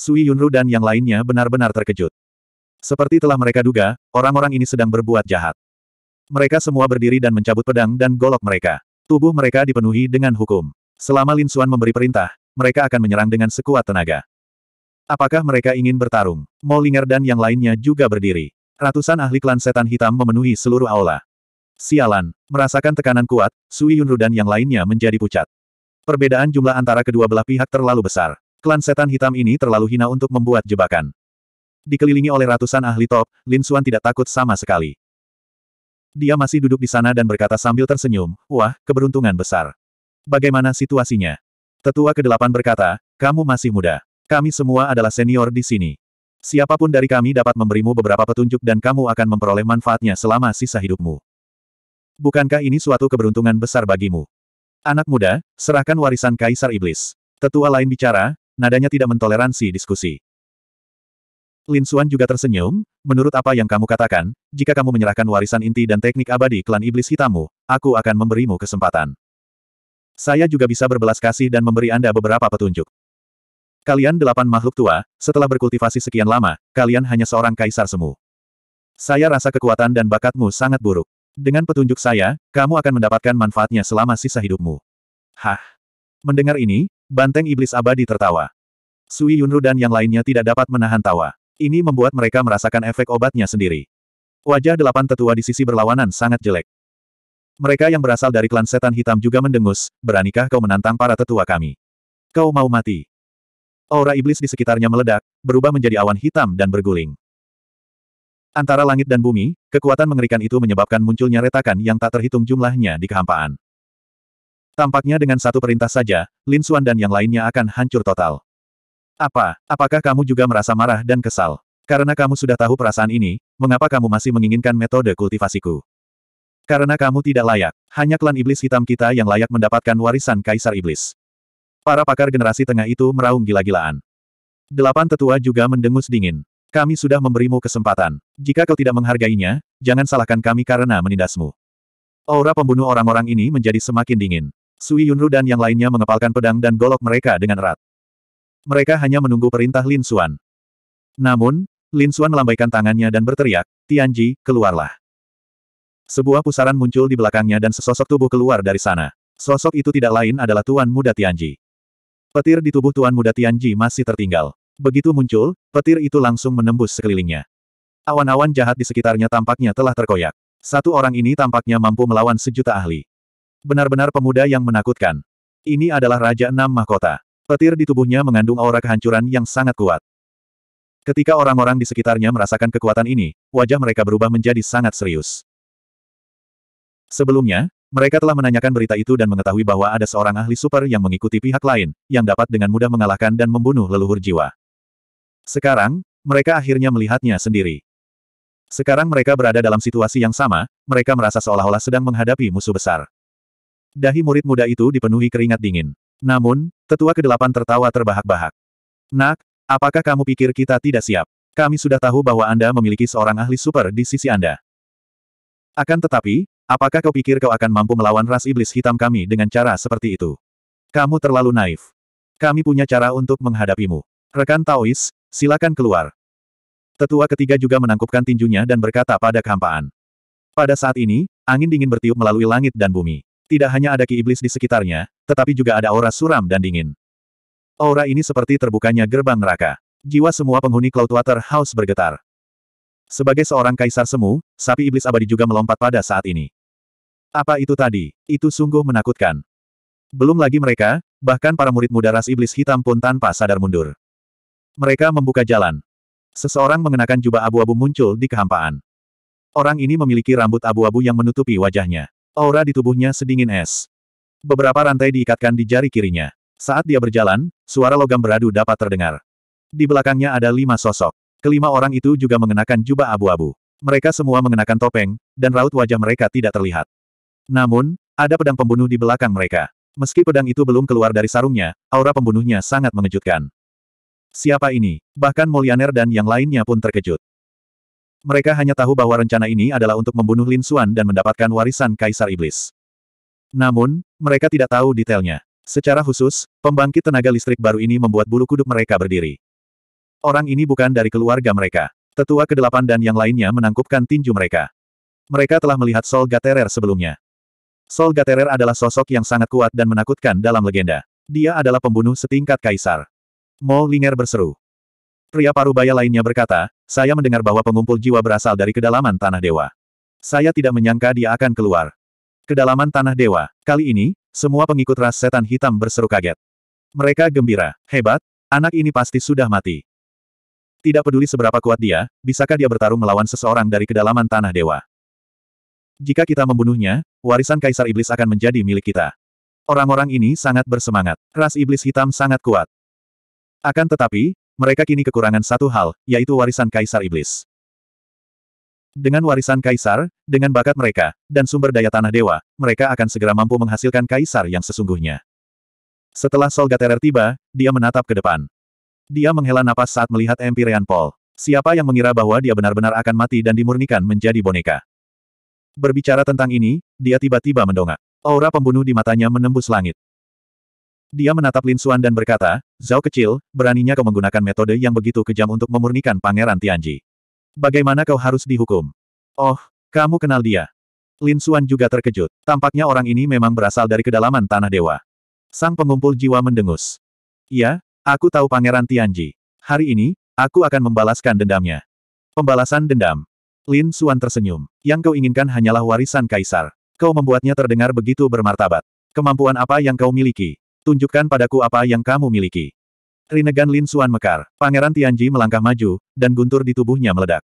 Sui Yunru dan yang lainnya benar-benar terkejut. Seperti telah mereka duga, orang-orang ini sedang berbuat jahat. Mereka semua berdiri dan mencabut pedang dan golok mereka. Tubuh mereka dipenuhi dengan hukum. Selama Lin Xuan memberi perintah, mereka akan menyerang dengan sekuat tenaga. Apakah mereka ingin bertarung? Mo dan yang lainnya juga berdiri. Ratusan ahli klan setan hitam memenuhi seluruh aula. Sialan, merasakan tekanan kuat, Sui Yunru dan yang lainnya menjadi pucat. Perbedaan jumlah antara kedua belah pihak terlalu besar. Klan setan hitam ini terlalu hina untuk membuat jebakan. Dikelilingi oleh ratusan ahli top, Lin Xuan tidak takut sama sekali. Dia masih duduk di sana dan berkata sambil tersenyum, wah, keberuntungan besar. Bagaimana situasinya? Tetua ke-8 berkata, kamu masih muda. Kami semua adalah senior di sini. Siapapun dari kami dapat memberimu beberapa petunjuk dan kamu akan memperoleh manfaatnya selama sisa hidupmu. Bukankah ini suatu keberuntungan besar bagimu? Anak muda, serahkan warisan Kaisar Iblis. Tetua lain bicara, nadanya tidak mentoleransi diskusi. Lin Xuan juga tersenyum, menurut apa yang kamu katakan, jika kamu menyerahkan warisan inti dan teknik abadi klan iblis hitammu, aku akan memberimu kesempatan. Saya juga bisa berbelas kasih dan memberi Anda beberapa petunjuk. Kalian delapan makhluk tua, setelah berkultivasi sekian lama, kalian hanya seorang kaisar semu. Saya rasa kekuatan dan bakatmu sangat buruk. Dengan petunjuk saya, kamu akan mendapatkan manfaatnya selama sisa hidupmu. Hah. Mendengar ini, Banteng Iblis Abadi tertawa. Sui Yunru dan yang lainnya tidak dapat menahan tawa. Ini membuat mereka merasakan efek obatnya sendiri. Wajah delapan tetua di sisi berlawanan sangat jelek. Mereka yang berasal dari klan setan hitam juga mendengus, beranikah kau menantang para tetua kami? Kau mau mati. Aura iblis di sekitarnya meledak, berubah menjadi awan hitam dan berguling. Antara langit dan bumi, kekuatan mengerikan itu menyebabkan munculnya retakan yang tak terhitung jumlahnya di kehampaan. Tampaknya dengan satu perintah saja, Lin Xuan dan yang lainnya akan hancur total. Apa, apakah kamu juga merasa marah dan kesal? Karena kamu sudah tahu perasaan ini, mengapa kamu masih menginginkan metode kultivasiku? Karena kamu tidak layak, hanya klan iblis hitam kita yang layak mendapatkan warisan kaisar iblis. Para pakar generasi tengah itu meraung gila-gilaan. Delapan tetua juga mendengus dingin. Kami sudah memberimu kesempatan. Jika kau tidak menghargainya, jangan salahkan kami karena menindasmu. Aura pembunuh orang-orang ini menjadi semakin dingin. Sui Yunru dan yang lainnya mengepalkan pedang dan golok mereka dengan erat. Mereka hanya menunggu perintah Lin Xuan. Namun, Lin Xuan melambaikan tangannya dan berteriak, Tianji, keluarlah. Sebuah pusaran muncul di belakangnya dan sesosok tubuh keluar dari sana. Sosok itu tidak lain adalah Tuan Muda Tianji. Petir di tubuh Tuan Muda Tianji masih tertinggal. Begitu muncul, petir itu langsung menembus sekelilingnya. Awan-awan jahat di sekitarnya tampaknya telah terkoyak. Satu orang ini tampaknya mampu melawan sejuta ahli. Benar-benar pemuda yang menakutkan. Ini adalah Raja Enam Mahkota. Petir di tubuhnya mengandung aura kehancuran yang sangat kuat. Ketika orang-orang di sekitarnya merasakan kekuatan ini, wajah mereka berubah menjadi sangat serius. Sebelumnya, mereka telah menanyakan berita itu dan mengetahui bahwa ada seorang ahli super yang mengikuti pihak lain, yang dapat dengan mudah mengalahkan dan membunuh leluhur jiwa. Sekarang, mereka akhirnya melihatnya sendiri. Sekarang mereka berada dalam situasi yang sama, mereka merasa seolah-olah sedang menghadapi musuh besar. Dahi murid muda itu dipenuhi keringat dingin. Namun, tetua kedelapan tertawa terbahak-bahak. Nak, apakah kamu pikir kita tidak siap? Kami sudah tahu bahwa Anda memiliki seorang ahli super di sisi Anda. Akan tetapi, apakah kau pikir kau akan mampu melawan ras iblis hitam kami dengan cara seperti itu? Kamu terlalu naif. Kami punya cara untuk menghadapimu. Rekan Taois, silakan keluar. Tetua ketiga juga menangkupkan tinjunya dan berkata pada kehampaan. Pada saat ini, angin dingin bertiup melalui langit dan bumi. Tidak hanya ada ki iblis di sekitarnya, tetapi juga ada aura suram dan dingin. Aura ini seperti terbukanya gerbang neraka. Jiwa semua penghuni Cloudwater House bergetar. Sebagai seorang kaisar semu, sapi iblis abadi juga melompat pada saat ini. Apa itu tadi? Itu sungguh menakutkan. Belum lagi mereka, bahkan para murid muda ras iblis hitam pun tanpa sadar mundur. Mereka membuka jalan. Seseorang mengenakan jubah abu-abu muncul di kehampaan. Orang ini memiliki rambut abu-abu yang menutupi wajahnya. Aura di tubuhnya sedingin es. Beberapa rantai diikatkan di jari kirinya. Saat dia berjalan, suara logam beradu dapat terdengar. Di belakangnya ada lima sosok. Kelima orang itu juga mengenakan jubah abu-abu. Mereka semua mengenakan topeng, dan raut wajah mereka tidak terlihat. Namun, ada pedang pembunuh di belakang mereka. Meski pedang itu belum keluar dari sarungnya, aura pembunuhnya sangat mengejutkan. Siapa ini? Bahkan Molianer dan yang lainnya pun terkejut. Mereka hanya tahu bahwa rencana ini adalah untuk membunuh Lin Xuan dan mendapatkan warisan Kaisar Iblis. Namun, mereka tidak tahu detailnya. Secara khusus, pembangkit tenaga listrik baru ini membuat bulu kuduk mereka berdiri. Orang ini bukan dari keluarga mereka. Tetua kedelapan dan yang lainnya menangkupkan tinju mereka. Mereka telah melihat Sol Gaterer sebelumnya. Sol Gaterer adalah sosok yang sangat kuat dan menakutkan dalam legenda. Dia adalah pembunuh setingkat kaisar. Mo Linger berseru. Pria parubaya lainnya berkata, saya mendengar bahwa pengumpul jiwa berasal dari kedalaman tanah dewa. Saya tidak menyangka dia akan keluar. Kedalaman tanah dewa. Kali ini, semua pengikut ras setan hitam berseru kaget. Mereka gembira. Hebat, anak ini pasti sudah mati. Tidak peduli seberapa kuat dia, bisakah dia bertarung melawan seseorang dari kedalaman tanah dewa? Jika kita membunuhnya, warisan Kaisar Iblis akan menjadi milik kita. Orang-orang ini sangat bersemangat. Ras Iblis Hitam sangat kuat. Akan tetapi, mereka kini kekurangan satu hal, yaitu warisan Kaisar Iblis. Dengan warisan Kaisar, dengan bakat mereka, dan sumber daya tanah dewa, mereka akan segera mampu menghasilkan Kaisar yang sesungguhnya. Setelah Sol Gaterer tiba, dia menatap ke depan. Dia menghela napas saat melihat Empyrean Paul. Siapa yang mengira bahwa dia benar-benar akan mati dan dimurnikan menjadi boneka? Berbicara tentang ini, dia tiba-tiba mendongak. Aura pembunuh di matanya menembus langit. Dia menatap Lin Xuan dan berkata, Zhao kecil, beraninya kau menggunakan metode yang begitu kejam untuk memurnikan Pangeran Tianji. Bagaimana kau harus dihukum? Oh, kamu kenal dia. Lin Xuan juga terkejut. Tampaknya orang ini memang berasal dari kedalaman Tanah Dewa. Sang pengumpul jiwa mendengus. Ya, aku tahu Pangeran Tianji. Hari ini, aku akan membalaskan dendamnya. Pembalasan dendam. Lin Xuan tersenyum. Yang kau inginkan hanyalah warisan kaisar. Kau membuatnya terdengar begitu bermartabat. Kemampuan apa yang kau miliki? Tunjukkan padaku apa yang kamu miliki. Rinegan Lin Suan mekar, Pangeran Tianji melangkah maju, dan guntur di tubuhnya meledak.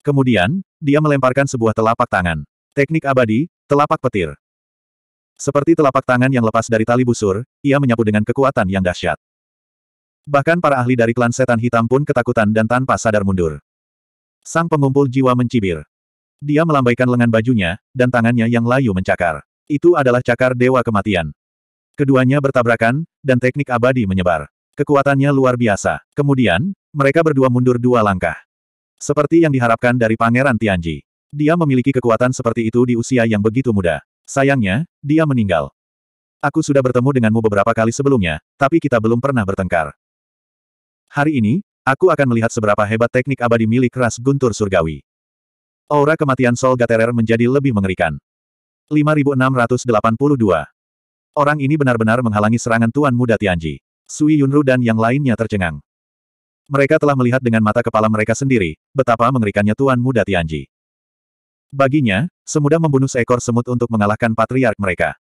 Kemudian, dia melemparkan sebuah telapak tangan. Teknik abadi, telapak petir. Seperti telapak tangan yang lepas dari tali busur, ia menyapu dengan kekuatan yang dahsyat. Bahkan para ahli dari klan setan hitam pun ketakutan dan tanpa sadar mundur. Sang pengumpul jiwa mencibir. Dia melambaikan lengan bajunya, dan tangannya yang layu mencakar. Itu adalah cakar dewa kematian. Keduanya bertabrakan, dan teknik abadi menyebar. Kekuatannya luar biasa. Kemudian, mereka berdua mundur dua langkah. Seperti yang diharapkan dari Pangeran Tianji. Dia memiliki kekuatan seperti itu di usia yang begitu muda. Sayangnya, dia meninggal. Aku sudah bertemu denganmu beberapa kali sebelumnya, tapi kita belum pernah bertengkar. Hari ini, aku akan melihat seberapa hebat teknik abadi milik ras guntur surgawi. Aura kematian Sol Gaterer menjadi lebih mengerikan. 5682 Orang ini benar-benar menghalangi serangan Tuan Muda Tianji. Sui Yunru dan yang lainnya tercengang. Mereka telah melihat dengan mata kepala mereka sendiri, betapa mengerikannya Tuan Muda Tianji. Baginya, semudah membunuh seekor semut untuk mengalahkan patriark mereka.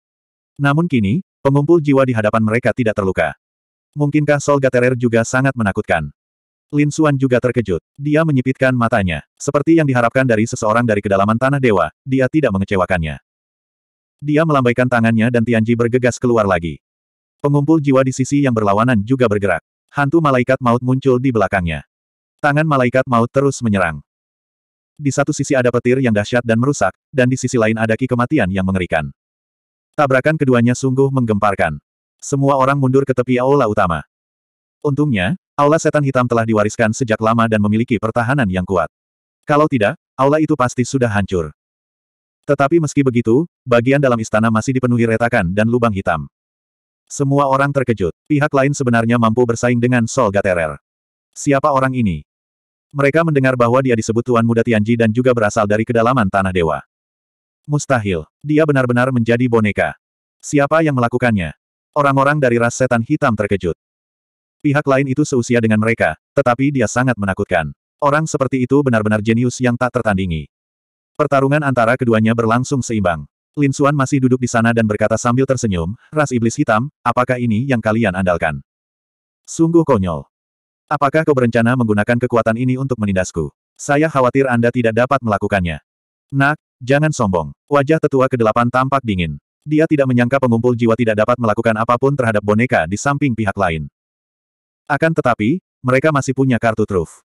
Namun kini, pengumpul jiwa di hadapan mereka tidak terluka. Mungkinkah Sol Gaterer juga sangat menakutkan? Lin Xuan juga terkejut. Dia menyipitkan matanya. Seperti yang diharapkan dari seseorang dari kedalaman Tanah Dewa, dia tidak mengecewakannya. Dia melambaikan tangannya dan Tianji bergegas keluar lagi. Pengumpul jiwa di sisi yang berlawanan juga bergerak. Hantu malaikat maut muncul di belakangnya. Tangan malaikat maut terus menyerang. Di satu sisi ada petir yang dahsyat dan merusak, dan di sisi lain ada ki kematian yang mengerikan. Tabrakan keduanya sungguh menggemparkan. Semua orang mundur ke tepi aula utama. Untungnya, aula setan hitam telah diwariskan sejak lama dan memiliki pertahanan yang kuat. Kalau tidak, aula itu pasti sudah hancur. Tetapi meski begitu, bagian dalam istana masih dipenuhi retakan dan lubang hitam. Semua orang terkejut. Pihak lain sebenarnya mampu bersaing dengan Sol Gaterer. Siapa orang ini? Mereka mendengar bahwa dia disebut Tuan Muda Tianji dan juga berasal dari kedalaman Tanah Dewa. Mustahil. Dia benar-benar menjadi boneka. Siapa yang melakukannya? Orang-orang dari ras setan hitam terkejut. Pihak lain itu seusia dengan mereka, tetapi dia sangat menakutkan. Orang seperti itu benar-benar jenius yang tak tertandingi. Pertarungan antara keduanya berlangsung seimbang. Lin Xuan masih duduk di sana dan berkata sambil tersenyum, ras iblis hitam, apakah ini yang kalian andalkan? Sungguh konyol. Apakah kau berencana menggunakan kekuatan ini untuk menindasku? Saya khawatir Anda tidak dapat melakukannya. Nak, jangan sombong. Wajah tetua kedelapan tampak dingin. Dia tidak menyangka pengumpul jiwa tidak dapat melakukan apapun terhadap boneka di samping pihak lain. Akan tetapi, mereka masih punya kartu truf.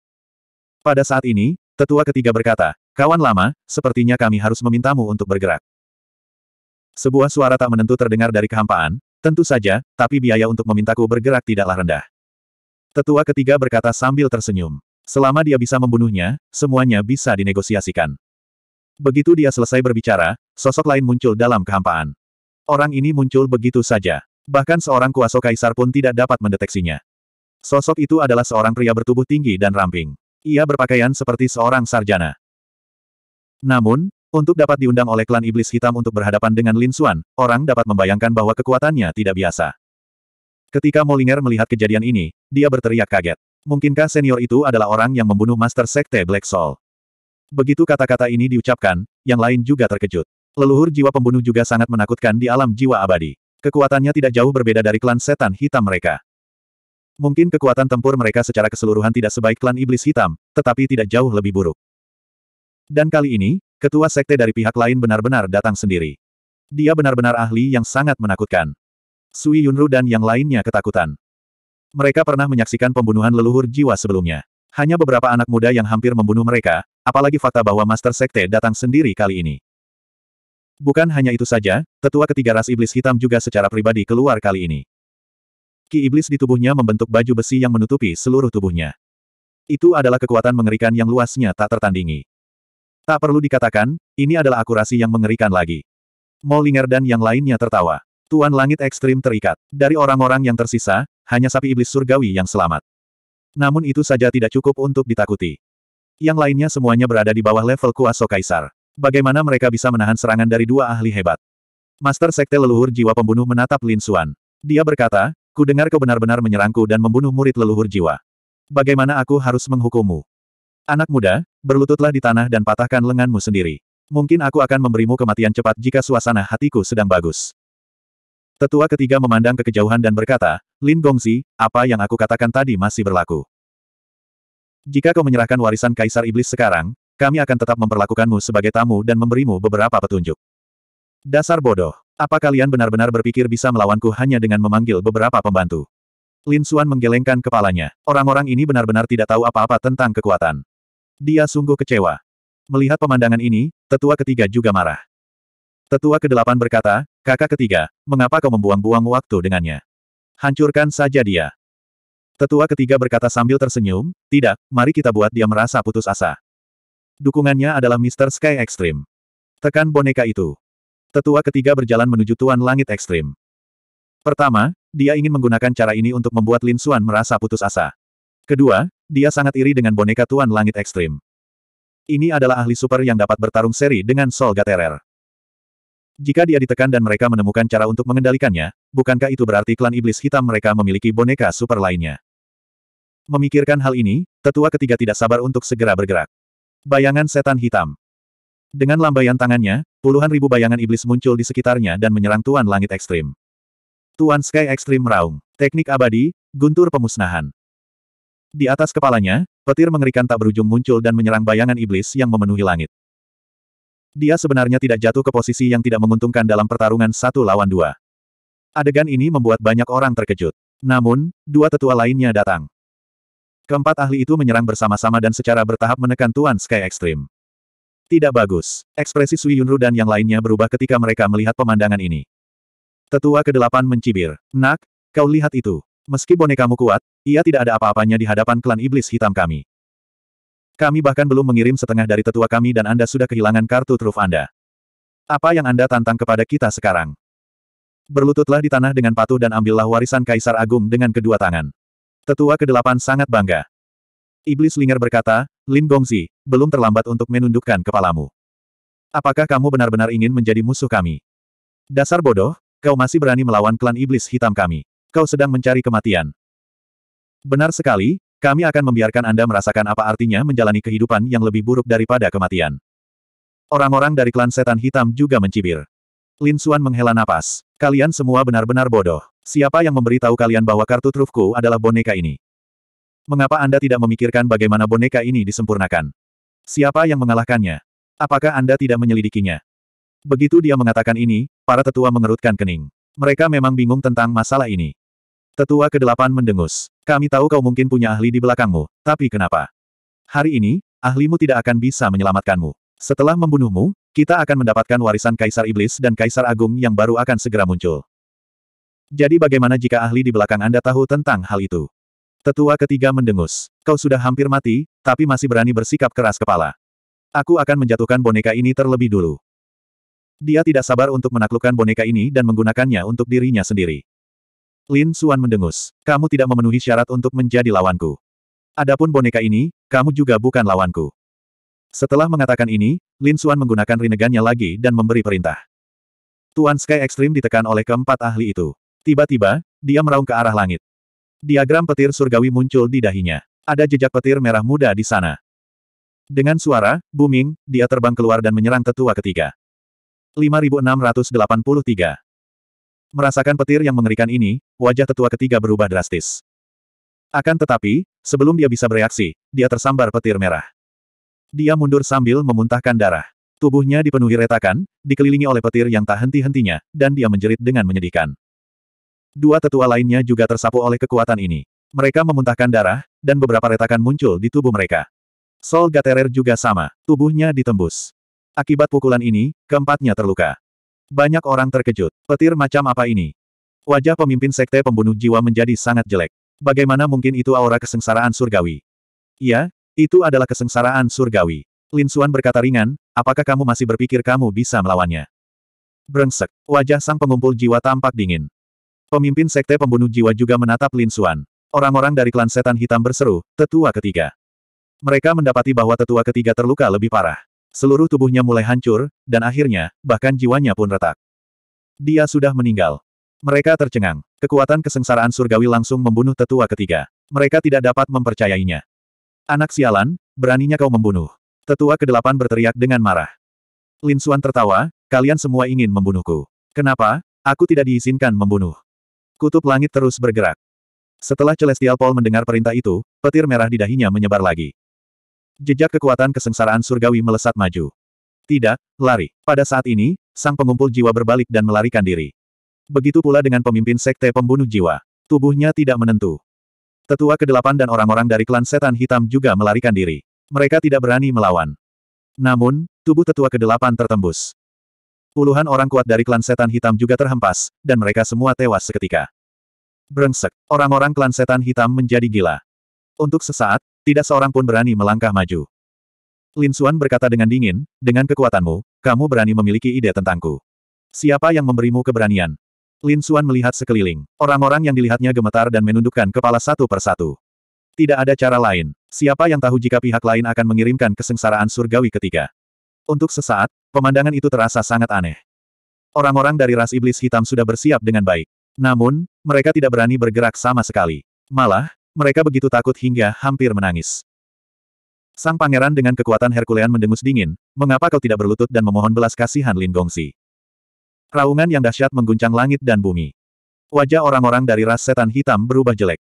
Pada saat ini, tetua ketiga berkata, Kawan lama, sepertinya kami harus memintamu untuk bergerak. Sebuah suara tak menentu terdengar dari kehampaan, tentu saja, tapi biaya untuk memintaku bergerak tidaklah rendah. Tetua ketiga berkata sambil tersenyum. Selama dia bisa membunuhnya, semuanya bisa dinegosiasikan. Begitu dia selesai berbicara, sosok lain muncul dalam kehampaan. Orang ini muncul begitu saja. Bahkan seorang kuasa kaisar pun tidak dapat mendeteksinya. Sosok itu adalah seorang pria bertubuh tinggi dan ramping. Ia berpakaian seperti seorang sarjana. Namun, untuk dapat diundang oleh klan iblis hitam untuk berhadapan dengan Lin Xuan, orang dapat membayangkan bahwa kekuatannya tidak biasa. Ketika Molinger melihat kejadian ini, dia berteriak kaget. Mungkinkah senior itu adalah orang yang membunuh Master Sekte Black Soul? Begitu kata-kata ini diucapkan, yang lain juga terkejut. Leluhur jiwa pembunuh juga sangat menakutkan di alam jiwa abadi. Kekuatannya tidak jauh berbeda dari klan setan hitam mereka. Mungkin kekuatan tempur mereka secara keseluruhan tidak sebaik klan iblis hitam, tetapi tidak jauh lebih buruk. Dan kali ini, ketua sekte dari pihak lain benar-benar datang sendiri. Dia benar-benar ahli yang sangat menakutkan. Sui Yunru dan yang lainnya ketakutan. Mereka pernah menyaksikan pembunuhan leluhur jiwa sebelumnya. Hanya beberapa anak muda yang hampir membunuh mereka, apalagi fakta bahwa Master Sekte datang sendiri kali ini. Bukan hanya itu saja, tetua ketiga ras iblis hitam juga secara pribadi keluar kali ini. Ki iblis di tubuhnya membentuk baju besi yang menutupi seluruh tubuhnya. Itu adalah kekuatan mengerikan yang luasnya tak tertandingi. Tak perlu dikatakan, ini adalah akurasi yang mengerikan lagi. Molinger dan yang lainnya tertawa. Tuan Langit Ekstrim terikat. Dari orang-orang yang tersisa, hanya sapi iblis surgawi yang selamat. Namun itu saja tidak cukup untuk ditakuti. Yang lainnya semuanya berada di bawah level kuasa kaisar. Bagaimana mereka bisa menahan serangan dari dua ahli hebat? Master Sekte Leluhur Jiwa Pembunuh menatap Lin Suan. Dia berkata, ku dengar kau benar-benar menyerangku dan membunuh murid leluhur jiwa. Bagaimana aku harus menghukummu? Anak muda, berlututlah di tanah dan patahkan lenganmu sendiri. Mungkin aku akan memberimu kematian cepat jika suasana hatiku sedang bagus. Tetua ketiga memandang ke kejauhan dan berkata, Lin Gongzi, apa yang aku katakan tadi masih berlaku. Jika kau menyerahkan warisan Kaisar Iblis sekarang, kami akan tetap memperlakukanmu sebagai tamu dan memberimu beberapa petunjuk. Dasar bodoh. Apa kalian benar-benar berpikir bisa melawanku hanya dengan memanggil beberapa pembantu? Lin Xuan menggelengkan kepalanya. Orang-orang ini benar-benar tidak tahu apa-apa tentang kekuatan. Dia sungguh kecewa. Melihat pemandangan ini, tetua ketiga juga marah. Tetua kedelapan berkata, kakak ketiga, mengapa kau membuang-buang waktu dengannya? Hancurkan saja dia. Tetua ketiga berkata sambil tersenyum, tidak, mari kita buat dia merasa putus asa. Dukungannya adalah Mr. Sky Extreme. Tekan boneka itu. Tetua ketiga berjalan menuju Tuan Langit Ekstrim. Pertama, dia ingin menggunakan cara ini untuk membuat Lin Suan merasa putus asa. Kedua, dia sangat iri dengan boneka Tuan Langit Ekstrim. Ini adalah ahli super yang dapat bertarung seri dengan Sol Gaterer. Jika dia ditekan dan mereka menemukan cara untuk mengendalikannya, bukankah itu berarti klan iblis hitam mereka memiliki boneka super lainnya? Memikirkan hal ini, tetua ketiga tidak sabar untuk segera bergerak. Bayangan setan hitam. Dengan lambaian tangannya, puluhan ribu bayangan iblis muncul di sekitarnya dan menyerang Tuan Langit Ekstrim. Tuan Sky Ekstrim meraung. Teknik abadi, guntur pemusnahan. Di atas kepalanya, petir mengerikan tak berujung muncul dan menyerang bayangan iblis yang memenuhi langit. Dia sebenarnya tidak jatuh ke posisi yang tidak menguntungkan dalam pertarungan satu lawan dua. Adegan ini membuat banyak orang terkejut. Namun, dua tetua lainnya datang. Keempat ahli itu menyerang bersama-sama dan secara bertahap menekan Tuan Sky Extreme. Tidak bagus. Ekspresi Sui Yunru dan yang lainnya berubah ketika mereka melihat pemandangan ini. Tetua ke-8 mencibir. Nak, kau lihat itu. Meski bonekamu kuat, ia tidak ada apa-apanya di hadapan klan iblis hitam kami. Kami bahkan belum mengirim setengah dari tetua kami dan Anda sudah kehilangan kartu truf Anda. Apa yang Anda tantang kepada kita sekarang? Berlututlah di tanah dengan patuh dan ambillah warisan Kaisar Agung dengan kedua tangan. Tetua kedelapan sangat bangga. Iblis Linger berkata, Lin Gongzi, belum terlambat untuk menundukkan kepalamu. Apakah kamu benar-benar ingin menjadi musuh kami? Dasar bodoh, kau masih berani melawan klan iblis hitam kami. Kau sedang mencari kematian. Benar sekali, kami akan membiarkan Anda merasakan apa artinya menjalani kehidupan yang lebih buruk daripada kematian. Orang-orang dari klan setan hitam juga mencibir. Lin Xuan menghela napas. Kalian semua benar-benar bodoh. Siapa yang memberitahu kalian bahwa kartu trufku adalah boneka ini? Mengapa Anda tidak memikirkan bagaimana boneka ini disempurnakan? Siapa yang mengalahkannya? Apakah Anda tidak menyelidikinya? Begitu dia mengatakan ini, para tetua mengerutkan kening. Mereka memang bingung tentang masalah ini. Tetua kedelapan mendengus. Kami tahu kau mungkin punya ahli di belakangmu, tapi kenapa? Hari ini, ahlimu tidak akan bisa menyelamatkanmu. Setelah membunuhmu, kita akan mendapatkan warisan Kaisar Iblis dan Kaisar Agung yang baru akan segera muncul. Jadi bagaimana jika ahli di belakang Anda tahu tentang hal itu? Tetua ketiga mendengus. Kau sudah hampir mati, tapi masih berani bersikap keras kepala. Aku akan menjatuhkan boneka ini terlebih dulu. Dia tidak sabar untuk menaklukkan boneka ini dan menggunakannya untuk dirinya sendiri. Lin Suan mendengus. Kamu tidak memenuhi syarat untuk menjadi lawanku. Adapun boneka ini, kamu juga bukan lawanku. Setelah mengatakan ini, Lin Suan menggunakan rinegannya lagi dan memberi perintah. Tuan Sky Extreme ditekan oleh keempat ahli itu. Tiba-tiba, dia meraung ke arah langit. Diagram petir surgawi muncul di dahinya. Ada jejak petir merah muda di sana. Dengan suara, booming, dia terbang keluar dan menyerang tetua ketiga. 5683. Merasakan petir yang mengerikan ini, wajah tetua ketiga berubah drastis. Akan tetapi, sebelum dia bisa bereaksi, dia tersambar petir merah. Dia mundur sambil memuntahkan darah. Tubuhnya dipenuhi retakan, dikelilingi oleh petir yang tak henti-hentinya, dan dia menjerit dengan menyedihkan. Dua tetua lainnya juga tersapu oleh kekuatan ini. Mereka memuntahkan darah, dan beberapa retakan muncul di tubuh mereka. Sol Gaterer juga sama, tubuhnya ditembus. Akibat pukulan ini, keempatnya terluka. Banyak orang terkejut. Petir macam apa ini? Wajah pemimpin sekte pembunuh jiwa menjadi sangat jelek. Bagaimana mungkin itu aura kesengsaraan surgawi? Iya, itu adalah kesengsaraan surgawi. Lin Suan berkata ringan, apakah kamu masih berpikir kamu bisa melawannya? Brengsek, wajah sang pengumpul jiwa tampak dingin. Pemimpin sekte pembunuh jiwa juga menatap Lin Suan. Orang-orang dari klan setan hitam berseru, tetua ketiga. Mereka mendapati bahwa tetua ketiga terluka lebih parah. Seluruh tubuhnya mulai hancur, dan akhirnya, bahkan jiwanya pun retak. Dia sudah meninggal. Mereka tercengang. Kekuatan kesengsaraan surgawi langsung membunuh tetua ketiga. Mereka tidak dapat mempercayainya. Anak sialan, beraninya kau membunuh. Tetua kedelapan berteriak dengan marah. Lin Suan tertawa, kalian semua ingin membunuhku. Kenapa? Aku tidak diizinkan membunuh. Kutub langit terus bergerak. Setelah Celestial Paul mendengar perintah itu, petir merah di dahinya menyebar lagi. Jejak kekuatan kesengsaraan surgawi melesat maju. Tidak, lari. Pada saat ini, sang pengumpul jiwa berbalik dan melarikan diri. Begitu pula dengan pemimpin sekte pembunuh jiwa. Tubuhnya tidak menentu. Tetua kedelapan dan orang-orang dari klan setan hitam juga melarikan diri. Mereka tidak berani melawan. Namun, tubuh tetua kedelapan tertembus. Puluhan orang kuat dari klan setan hitam juga terhempas, dan mereka semua tewas seketika. Brengsek, orang-orang klan setan hitam menjadi gila. Untuk sesaat, tidak seorang pun berani melangkah maju. Lin Xuan berkata dengan dingin, dengan kekuatanmu, kamu berani memiliki ide tentangku. Siapa yang memberimu keberanian? Lin Xuan melihat sekeliling. Orang-orang yang dilihatnya gemetar dan menundukkan kepala satu persatu. Tidak ada cara lain. Siapa yang tahu jika pihak lain akan mengirimkan kesengsaraan surgawi ketiga. Untuk sesaat, pemandangan itu terasa sangat aneh. Orang-orang dari ras iblis hitam sudah bersiap dengan baik. Namun, mereka tidak berani bergerak sama sekali. Malah, mereka begitu takut hingga hampir menangis. Sang pangeran dengan kekuatan Herkulean mendengus dingin, mengapa kau tidak berlutut dan memohon belas kasihan Lin Gongsi? Raungan yang dahsyat mengguncang langit dan bumi. Wajah orang-orang dari ras setan hitam berubah jelek.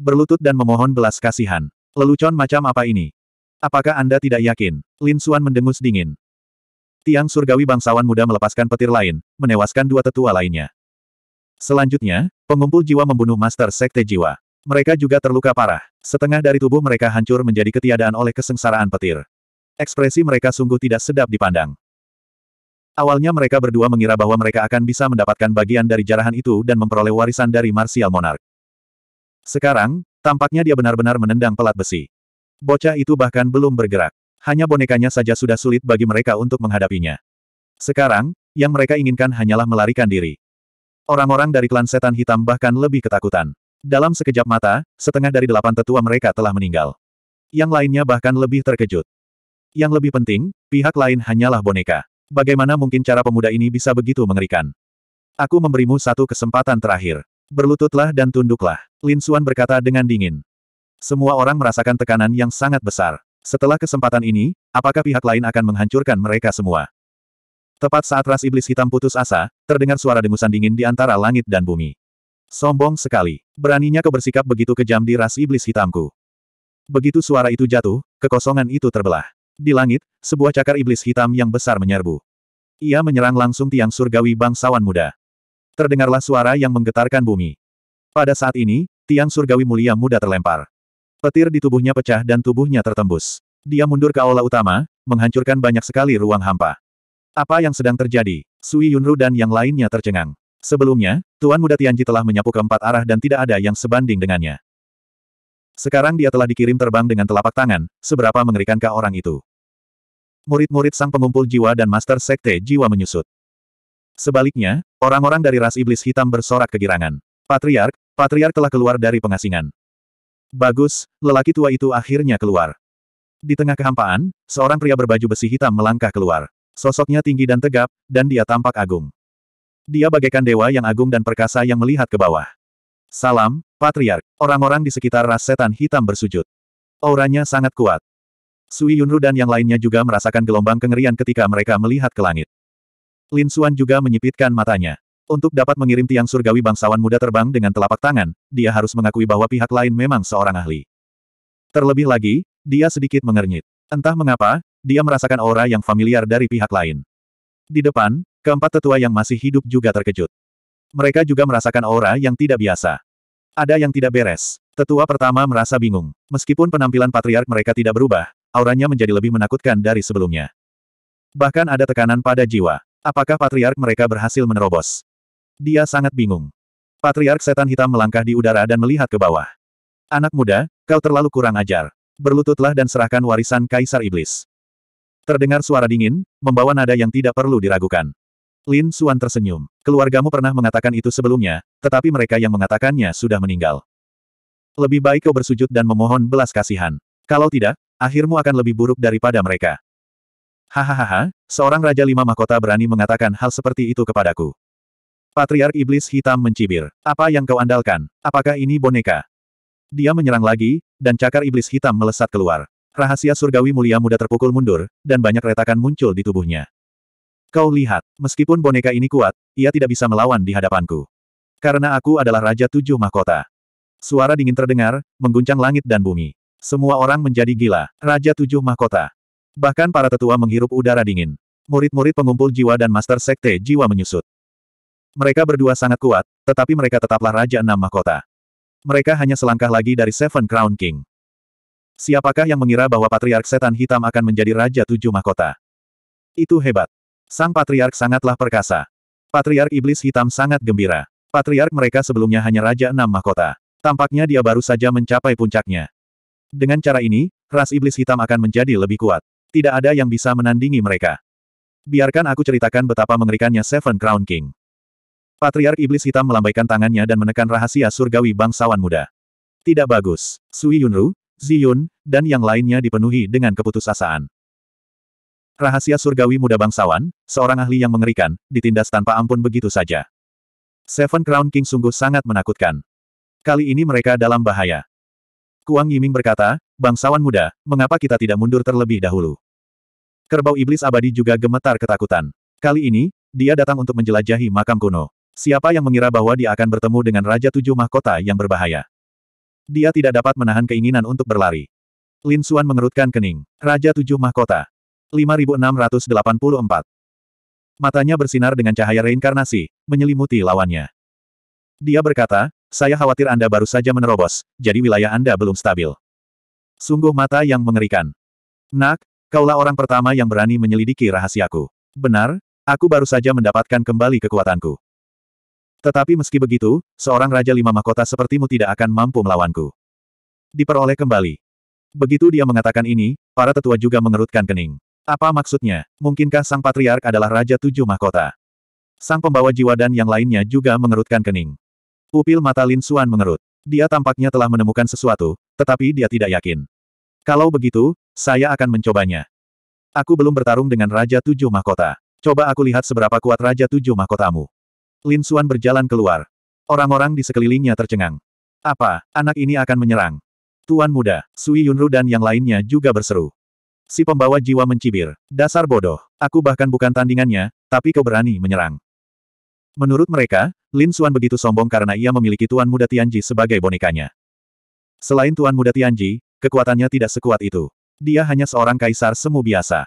Berlutut dan memohon belas kasihan. Lelucon macam apa ini? Apakah Anda tidak yakin? Lin Xuan mendengus dingin. Tiang surgawi bangsawan muda melepaskan petir lain, menewaskan dua tetua lainnya. Selanjutnya, pengumpul jiwa membunuh Master Sekte Jiwa. Mereka juga terluka parah. Setengah dari tubuh mereka hancur menjadi ketiadaan oleh kesengsaraan petir. Ekspresi mereka sungguh tidak sedap dipandang. Awalnya mereka berdua mengira bahwa mereka akan bisa mendapatkan bagian dari jarahan itu dan memperoleh warisan dari Martial Monarch. Sekarang, tampaknya dia benar-benar menendang pelat besi. Bocah itu bahkan belum bergerak. Hanya bonekanya saja sudah sulit bagi mereka untuk menghadapinya. Sekarang, yang mereka inginkan hanyalah melarikan diri. Orang-orang dari klan setan hitam bahkan lebih ketakutan. Dalam sekejap mata, setengah dari delapan tetua mereka telah meninggal. Yang lainnya bahkan lebih terkejut. Yang lebih penting, pihak lain hanyalah boneka. Bagaimana mungkin cara pemuda ini bisa begitu mengerikan? Aku memberimu satu kesempatan terakhir. Berlututlah dan tunduklah. Lin Suan berkata dengan dingin. Semua orang merasakan tekanan yang sangat besar. Setelah kesempatan ini, apakah pihak lain akan menghancurkan mereka semua? Tepat saat ras iblis hitam putus asa, terdengar suara dengusan dingin di antara langit dan bumi. Sombong sekali. Beraninya kau bersikap begitu kejam di ras iblis hitamku. Begitu suara itu jatuh, kekosongan itu terbelah. Di langit, sebuah cakar iblis hitam yang besar menyerbu. Ia menyerang langsung tiang surgawi bangsawan muda. Terdengarlah suara yang menggetarkan bumi. Pada saat ini, tiang surgawi mulia muda terlempar. Petir di tubuhnya pecah dan tubuhnya tertembus. Dia mundur ke aula utama, menghancurkan banyak sekali ruang hampa. Apa yang sedang terjadi? Sui Yunru dan yang lainnya tercengang. Sebelumnya, Tuan Muda Tianji telah menyapu keempat arah dan tidak ada yang sebanding dengannya. Sekarang dia telah dikirim terbang dengan telapak tangan, seberapa mengerikankah orang itu. Murid-murid sang pengumpul jiwa dan master sekte jiwa menyusut. Sebaliknya, orang-orang dari ras iblis hitam bersorak kegirangan. Patriark, Patriark telah keluar dari pengasingan. Bagus, lelaki tua itu akhirnya keluar. Di tengah kehampaan, seorang pria berbaju besi hitam melangkah keluar. Sosoknya tinggi dan tegap, dan dia tampak agung. Dia bagaikan dewa yang agung dan perkasa yang melihat ke bawah. Salam, Patriark. Orang-orang di sekitar ras setan hitam bersujud. Auranya sangat kuat. Sui Yunru dan yang lainnya juga merasakan gelombang kengerian ketika mereka melihat ke langit. Lin Suan juga menyipitkan matanya. Untuk dapat mengirim tiang surgawi bangsawan muda terbang dengan telapak tangan, dia harus mengakui bahwa pihak lain memang seorang ahli. Terlebih lagi, dia sedikit mengernyit. Entah mengapa, dia merasakan aura yang familiar dari pihak lain. Di depan, Keempat tetua yang masih hidup juga terkejut. Mereka juga merasakan aura yang tidak biasa. Ada yang tidak beres. Tetua pertama merasa bingung. Meskipun penampilan patriark mereka tidak berubah, auranya menjadi lebih menakutkan dari sebelumnya. Bahkan ada tekanan pada jiwa. Apakah patriark mereka berhasil menerobos? Dia sangat bingung. Patriark setan hitam melangkah di udara dan melihat ke bawah. Anak muda, kau terlalu kurang ajar. Berlututlah dan serahkan warisan Kaisar Iblis. Terdengar suara dingin, membawa nada yang tidak perlu diragukan. Lin Suan tersenyum. Keluargamu pernah mengatakan itu sebelumnya, tetapi mereka yang mengatakannya sudah meninggal. Lebih baik kau bersujud dan memohon belas kasihan. Kalau tidak, akhirmu akan lebih buruk daripada mereka. Hahaha, seorang Raja Lima Mahkota berani mengatakan hal seperti itu kepadaku. Patriark Iblis Hitam mencibir. Apa yang kau andalkan? Apakah ini boneka? Dia menyerang lagi, dan cakar Iblis Hitam melesat keluar. Rahasia surgawi mulia muda terpukul mundur, dan banyak retakan muncul di tubuhnya. Kau lihat, meskipun boneka ini kuat, ia tidak bisa melawan di hadapanku. Karena aku adalah Raja Tujuh Mahkota. Suara dingin terdengar, mengguncang langit dan bumi. Semua orang menjadi gila, Raja Tujuh Mahkota. Bahkan para tetua menghirup udara dingin. Murid-murid pengumpul jiwa dan Master Sekte Jiwa menyusut. Mereka berdua sangat kuat, tetapi mereka tetaplah Raja Enam Mahkota. Mereka hanya selangkah lagi dari Seven Crown King. Siapakah yang mengira bahwa Patriark Setan Hitam akan menjadi Raja Tujuh Mahkota? Itu hebat. Sang Patriark sangatlah perkasa. Patriark Iblis Hitam sangat gembira. Patriark mereka sebelumnya hanya Raja Enam Mahkota. Tampaknya dia baru saja mencapai puncaknya. Dengan cara ini, ras Iblis Hitam akan menjadi lebih kuat. Tidak ada yang bisa menandingi mereka. Biarkan aku ceritakan betapa mengerikannya Seven Crown King. Patriark Iblis Hitam melambaikan tangannya dan menekan rahasia surgawi bangsawan muda. Tidak bagus. Sui Yunru, Ziyun, dan yang lainnya dipenuhi dengan keputusasaan. Rahasia surgawi muda bangsawan, seorang ahli yang mengerikan, ditindas tanpa ampun begitu saja. Seven Crown King sungguh sangat menakutkan. Kali ini mereka dalam bahaya. Kuang Yiming berkata, bangsawan muda, mengapa kita tidak mundur terlebih dahulu? Kerbau iblis abadi juga gemetar ketakutan. Kali ini, dia datang untuk menjelajahi makam kuno. Siapa yang mengira bahwa dia akan bertemu dengan Raja Tujuh Mahkota yang berbahaya? Dia tidak dapat menahan keinginan untuk berlari. Lin Suan mengerutkan kening. Raja Tujuh Mahkota. 5684. Matanya bersinar dengan cahaya reinkarnasi, menyelimuti lawannya. Dia berkata, saya khawatir Anda baru saja menerobos, jadi wilayah Anda belum stabil. Sungguh mata yang mengerikan. Nak, kaulah orang pertama yang berani menyelidiki rahasiaku. Benar, aku baru saja mendapatkan kembali kekuatanku. Tetapi meski begitu, seorang Raja Lima Mahkota sepertimu tidak akan mampu melawanku. Diperoleh kembali. Begitu dia mengatakan ini, para tetua juga mengerutkan kening. Apa maksudnya? Mungkinkah sang patriark adalah Raja Tujuh Mahkota? Sang pembawa jiwa dan yang lainnya juga mengerutkan kening. Pupil mata Lin Suan mengerut. Dia tampaknya telah menemukan sesuatu, tetapi dia tidak yakin. Kalau begitu, saya akan mencobanya. Aku belum bertarung dengan Raja Tujuh Mahkota. Coba aku lihat seberapa kuat Raja Tujuh Mahkotamu. Lin Suan berjalan keluar. Orang-orang di sekelilingnya tercengang. Apa, anak ini akan menyerang? Tuan muda, Sui Yunru dan yang lainnya juga berseru. Si pembawa jiwa mencibir. Dasar bodoh. Aku bahkan bukan tandingannya, tapi kau berani menyerang. Menurut mereka, Lin Xuan begitu sombong karena ia memiliki Tuan Muda Tianji sebagai bonekanya. Selain Tuan Muda Tianji, kekuatannya tidak sekuat itu. Dia hanya seorang kaisar semu biasa.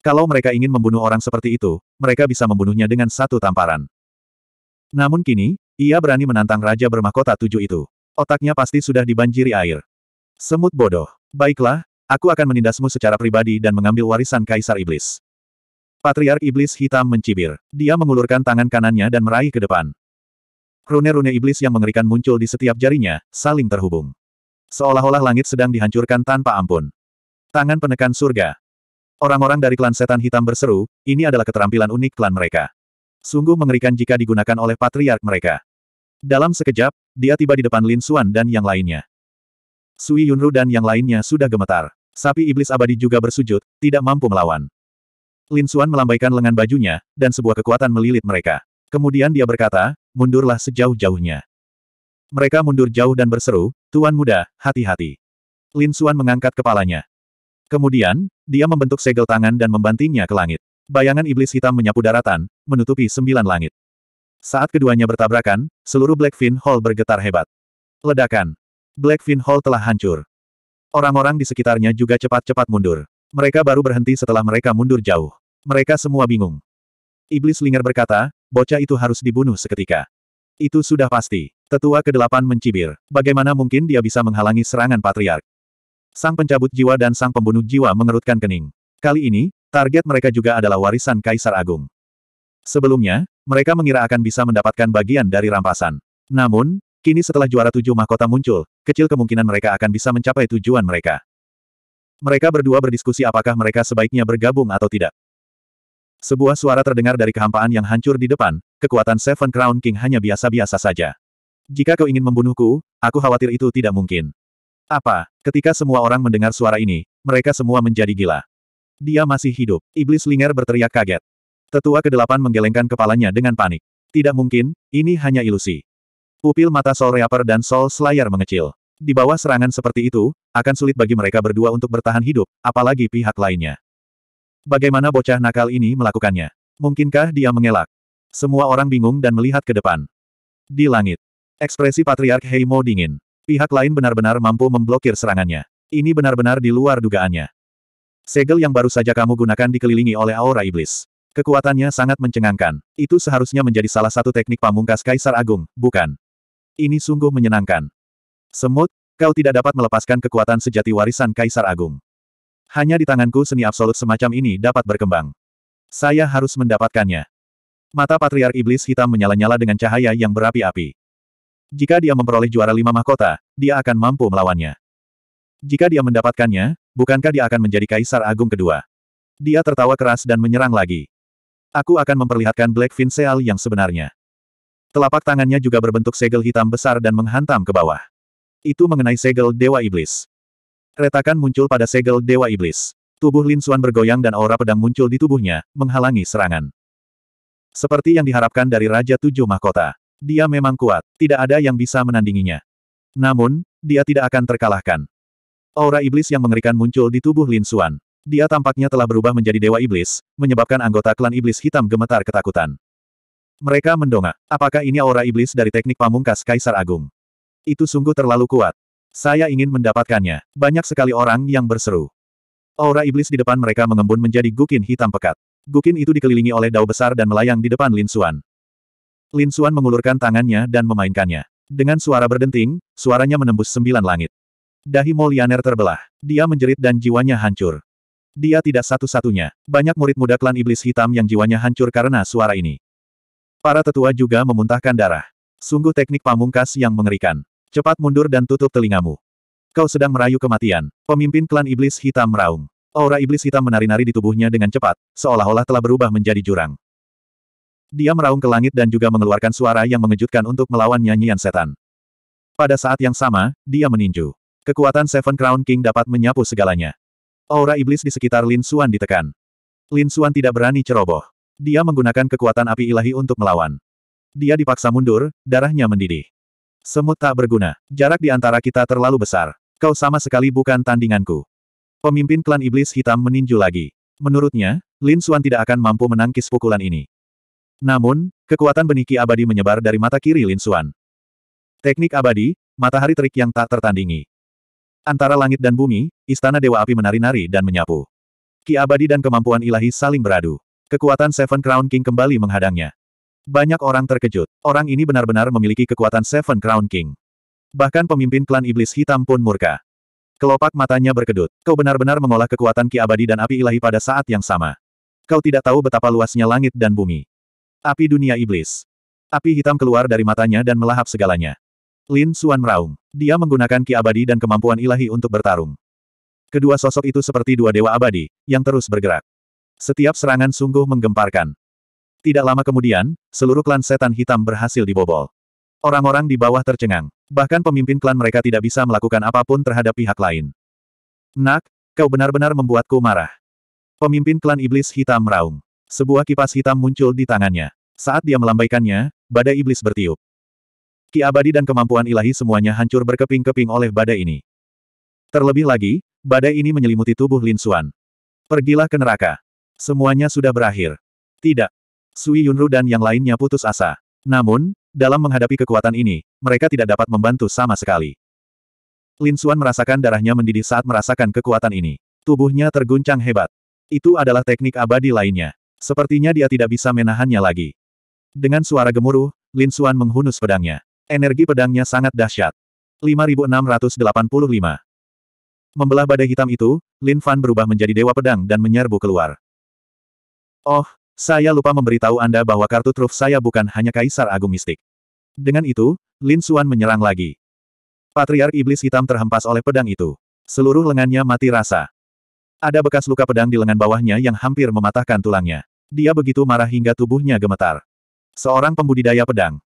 Kalau mereka ingin membunuh orang seperti itu, mereka bisa membunuhnya dengan satu tamparan. Namun kini, ia berani menantang Raja Bermahkota Tujuh itu. Otaknya pasti sudah dibanjiri air. Semut bodoh. Baiklah, Aku akan menindasmu secara pribadi dan mengambil warisan Kaisar Iblis. Patriark Iblis hitam mencibir. Dia mengulurkan tangan kanannya dan meraih ke depan. Rune-rune iblis yang mengerikan muncul di setiap jarinya, saling terhubung. Seolah-olah langit sedang dihancurkan tanpa ampun. Tangan penekan surga. Orang-orang dari klan setan hitam berseru, ini adalah keterampilan unik klan mereka. Sungguh mengerikan jika digunakan oleh patriark mereka. Dalam sekejap, dia tiba di depan Lin Suan dan yang lainnya. Sui Yunru dan yang lainnya sudah gemetar. Sapi iblis abadi juga bersujud, tidak mampu melawan. Lin Xuan melambaikan lengan bajunya, dan sebuah kekuatan melilit mereka. Kemudian dia berkata, mundurlah sejauh-jauhnya. Mereka mundur jauh dan berseru, Tuan Muda, hati-hati. Lin Xuan mengangkat kepalanya. Kemudian, dia membentuk segel tangan dan membantingnya ke langit. Bayangan iblis hitam menyapu daratan, menutupi sembilan langit. Saat keduanya bertabrakan, seluruh Blackfin Hall bergetar hebat. Ledakan. Blackfin Hall telah hancur. Orang-orang di sekitarnya juga cepat-cepat mundur. Mereka baru berhenti setelah mereka mundur jauh. Mereka semua bingung. Iblis Linger berkata, bocah itu harus dibunuh seketika. Itu sudah pasti. Tetua ke-8 mencibir. Bagaimana mungkin dia bisa menghalangi serangan patriark? Sang pencabut jiwa dan sang pembunuh jiwa mengerutkan kening. Kali ini, target mereka juga adalah warisan Kaisar Agung. Sebelumnya, mereka mengira akan bisa mendapatkan bagian dari rampasan. Namun, Kini setelah juara tujuh mahkota muncul, kecil kemungkinan mereka akan bisa mencapai tujuan mereka. Mereka berdua berdiskusi apakah mereka sebaiknya bergabung atau tidak. Sebuah suara terdengar dari kehampaan yang hancur di depan, kekuatan Seven Crown King hanya biasa-biasa saja. Jika kau ingin membunuhku, aku khawatir itu tidak mungkin. Apa? Ketika semua orang mendengar suara ini, mereka semua menjadi gila. Dia masih hidup. Iblis Linger berteriak kaget. Tetua kedelapan menggelengkan kepalanya dengan panik. Tidak mungkin, ini hanya ilusi. Upil mata Soul Reaper dan Soul Slayer mengecil. Di bawah serangan seperti itu, akan sulit bagi mereka berdua untuk bertahan hidup, apalagi pihak lainnya. Bagaimana bocah nakal ini melakukannya? Mungkinkah dia mengelak? Semua orang bingung dan melihat ke depan. Di langit. Ekspresi Patriark Heimo dingin. Pihak lain benar-benar mampu memblokir serangannya. Ini benar-benar di luar dugaannya. Segel yang baru saja kamu gunakan dikelilingi oleh aura iblis. Kekuatannya sangat mencengangkan. Itu seharusnya menjadi salah satu teknik pamungkas Kaisar Agung, bukan? Ini sungguh menyenangkan. Semut, kau tidak dapat melepaskan kekuatan sejati warisan Kaisar Agung. Hanya di tanganku seni absolut semacam ini dapat berkembang. Saya harus mendapatkannya. Mata Patriar Iblis Hitam menyala-nyala dengan cahaya yang berapi-api. Jika dia memperoleh juara lima mahkota, dia akan mampu melawannya. Jika dia mendapatkannya, bukankah dia akan menjadi Kaisar Agung kedua? Dia tertawa keras dan menyerang lagi. Aku akan memperlihatkan Black Seal yang sebenarnya. Telapak tangannya juga berbentuk segel hitam besar dan menghantam ke bawah. Itu mengenai segel Dewa Iblis. Retakan muncul pada segel Dewa Iblis. Tubuh Lin Suan bergoyang dan aura pedang muncul di tubuhnya, menghalangi serangan. Seperti yang diharapkan dari Raja Tujuh Mahkota. Dia memang kuat, tidak ada yang bisa menandinginya. Namun, dia tidak akan terkalahkan. Aura iblis yang mengerikan muncul di tubuh Lin Suan. Dia tampaknya telah berubah menjadi dewa iblis, menyebabkan anggota klan iblis hitam gemetar ketakutan. Mereka mendongak. Apakah ini aura iblis dari teknik pamungkas Kaisar Agung? Itu sungguh terlalu kuat. Saya ingin mendapatkannya. Banyak sekali orang yang berseru. Aura iblis di depan mereka mengembun menjadi gukin hitam pekat. Gukin itu dikelilingi oleh dao besar dan melayang di depan Lin Suan. Lin Suan mengulurkan tangannya dan memainkannya. Dengan suara berdenting, suaranya menembus sembilan langit. Dahi Molianer terbelah. Dia menjerit dan jiwanya hancur. Dia tidak satu-satunya. Banyak murid muda klan iblis hitam yang jiwanya hancur karena suara ini. Para tetua juga memuntahkan darah. Sungguh teknik pamungkas yang mengerikan. Cepat mundur dan tutup telingamu. Kau sedang merayu kematian. Pemimpin klan iblis hitam meraung. Aura iblis hitam menari-nari di tubuhnya dengan cepat, seolah-olah telah berubah menjadi jurang. Dia meraung ke langit dan juga mengeluarkan suara yang mengejutkan untuk melawan nyanyian setan. Pada saat yang sama, dia meninju. Kekuatan Seven Crown King dapat menyapu segalanya. Aura iblis di sekitar Lin Suan ditekan. Lin Suan tidak berani ceroboh. Dia menggunakan kekuatan api ilahi untuk melawan. Dia dipaksa mundur, darahnya mendidih. Semut tak berguna. Jarak di antara kita terlalu besar. Kau sama sekali bukan tandinganku. Pemimpin klan iblis hitam meninju lagi. Menurutnya, Lin Xuan tidak akan mampu menangkis pukulan ini. Namun, kekuatan beniki abadi menyebar dari mata kiri Lin Xuan. Teknik abadi, matahari terik yang tak tertandingi. Antara langit dan bumi, istana Dewa Api menari-nari dan menyapu. Ki abadi dan kemampuan ilahi saling beradu. Kekuatan Seven Crown King kembali menghadangnya. Banyak orang terkejut. Orang ini benar-benar memiliki kekuatan Seven Crown King. Bahkan pemimpin klan iblis hitam pun murka. Kelopak matanya berkedut. Kau benar-benar mengolah kekuatan ki abadi dan api ilahi pada saat yang sama. Kau tidak tahu betapa luasnya langit dan bumi. Api dunia iblis. Api hitam keluar dari matanya dan melahap segalanya. Lin Suan meraung. Dia menggunakan ki abadi dan kemampuan ilahi untuk bertarung. Kedua sosok itu seperti dua dewa abadi, yang terus bergerak. Setiap serangan sungguh menggemparkan. Tidak lama kemudian, seluruh klan setan hitam berhasil dibobol. Orang-orang di bawah tercengang. Bahkan pemimpin klan mereka tidak bisa melakukan apapun terhadap pihak lain. Nak, kau benar-benar membuatku marah. Pemimpin klan iblis hitam meraung. Sebuah kipas hitam muncul di tangannya. Saat dia melambaikannya, badai iblis bertiup. Ki abadi dan kemampuan ilahi semuanya hancur berkeping-keping oleh badai ini. Terlebih lagi, badai ini menyelimuti tubuh Lin Xuan. Pergilah ke neraka. Semuanya sudah berakhir. Tidak. Sui Yunru dan yang lainnya putus asa. Namun, dalam menghadapi kekuatan ini, mereka tidak dapat membantu sama sekali. Lin Xuan merasakan darahnya mendidih saat merasakan kekuatan ini. Tubuhnya terguncang hebat. Itu adalah teknik abadi lainnya. Sepertinya dia tidak bisa menahannya lagi. Dengan suara gemuruh, Lin Xuan menghunus pedangnya. Energi pedangnya sangat dahsyat. 5685. Membelah badai hitam itu, Lin Fan berubah menjadi dewa pedang dan menyerbu keluar. Oh, saya lupa memberitahu Anda bahwa kartu truf saya bukan hanya Kaisar Agung Mistik. Dengan itu, Lin Suan menyerang lagi. Patriar Iblis Hitam terhempas oleh pedang itu. Seluruh lengannya mati rasa. Ada bekas luka pedang di lengan bawahnya yang hampir mematahkan tulangnya. Dia begitu marah hingga tubuhnya gemetar. Seorang pembudidaya pedang.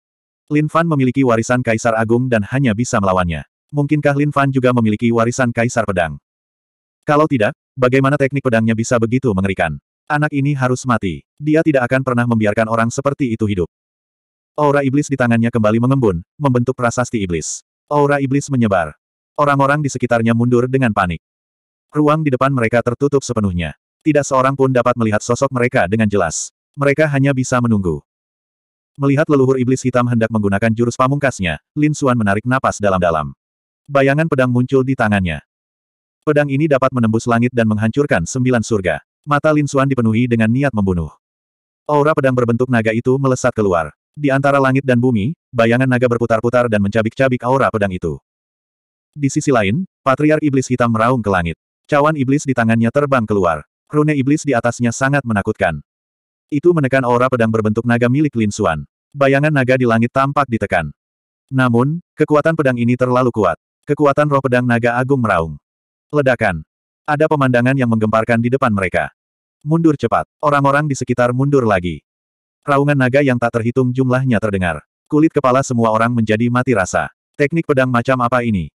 Lin Fan memiliki warisan Kaisar Agung dan hanya bisa melawannya. Mungkinkah Lin Fan juga memiliki warisan Kaisar Pedang? Kalau tidak, bagaimana teknik pedangnya bisa begitu mengerikan? Anak ini harus mati. Dia tidak akan pernah membiarkan orang seperti itu hidup. Aura iblis di tangannya kembali mengembun, membentuk prasasti iblis. Aura iblis menyebar. Orang-orang di sekitarnya mundur dengan panik. Ruang di depan mereka tertutup sepenuhnya. Tidak seorang pun dapat melihat sosok mereka dengan jelas. Mereka hanya bisa menunggu. Melihat leluhur iblis hitam hendak menggunakan jurus pamungkasnya, Lin Suan menarik napas dalam-dalam. Bayangan pedang muncul di tangannya. Pedang ini dapat menembus langit dan menghancurkan sembilan surga. Mata Lin Xuan dipenuhi dengan niat membunuh. Aura pedang berbentuk naga itu melesat keluar. Di antara langit dan bumi, bayangan naga berputar-putar dan mencabik-cabik aura pedang itu. Di sisi lain, Patriar Iblis Hitam meraung ke langit. Cawan iblis di tangannya terbang keluar. Rune iblis di atasnya sangat menakutkan. Itu menekan aura pedang berbentuk naga milik Lin Xuan. Bayangan naga di langit tampak ditekan. Namun, kekuatan pedang ini terlalu kuat. Kekuatan roh pedang naga agung meraung. Ledakan. Ada pemandangan yang menggemparkan di depan mereka. Mundur cepat. Orang-orang di sekitar mundur lagi. Raungan naga yang tak terhitung jumlahnya terdengar. Kulit kepala semua orang menjadi mati rasa. Teknik pedang macam apa ini?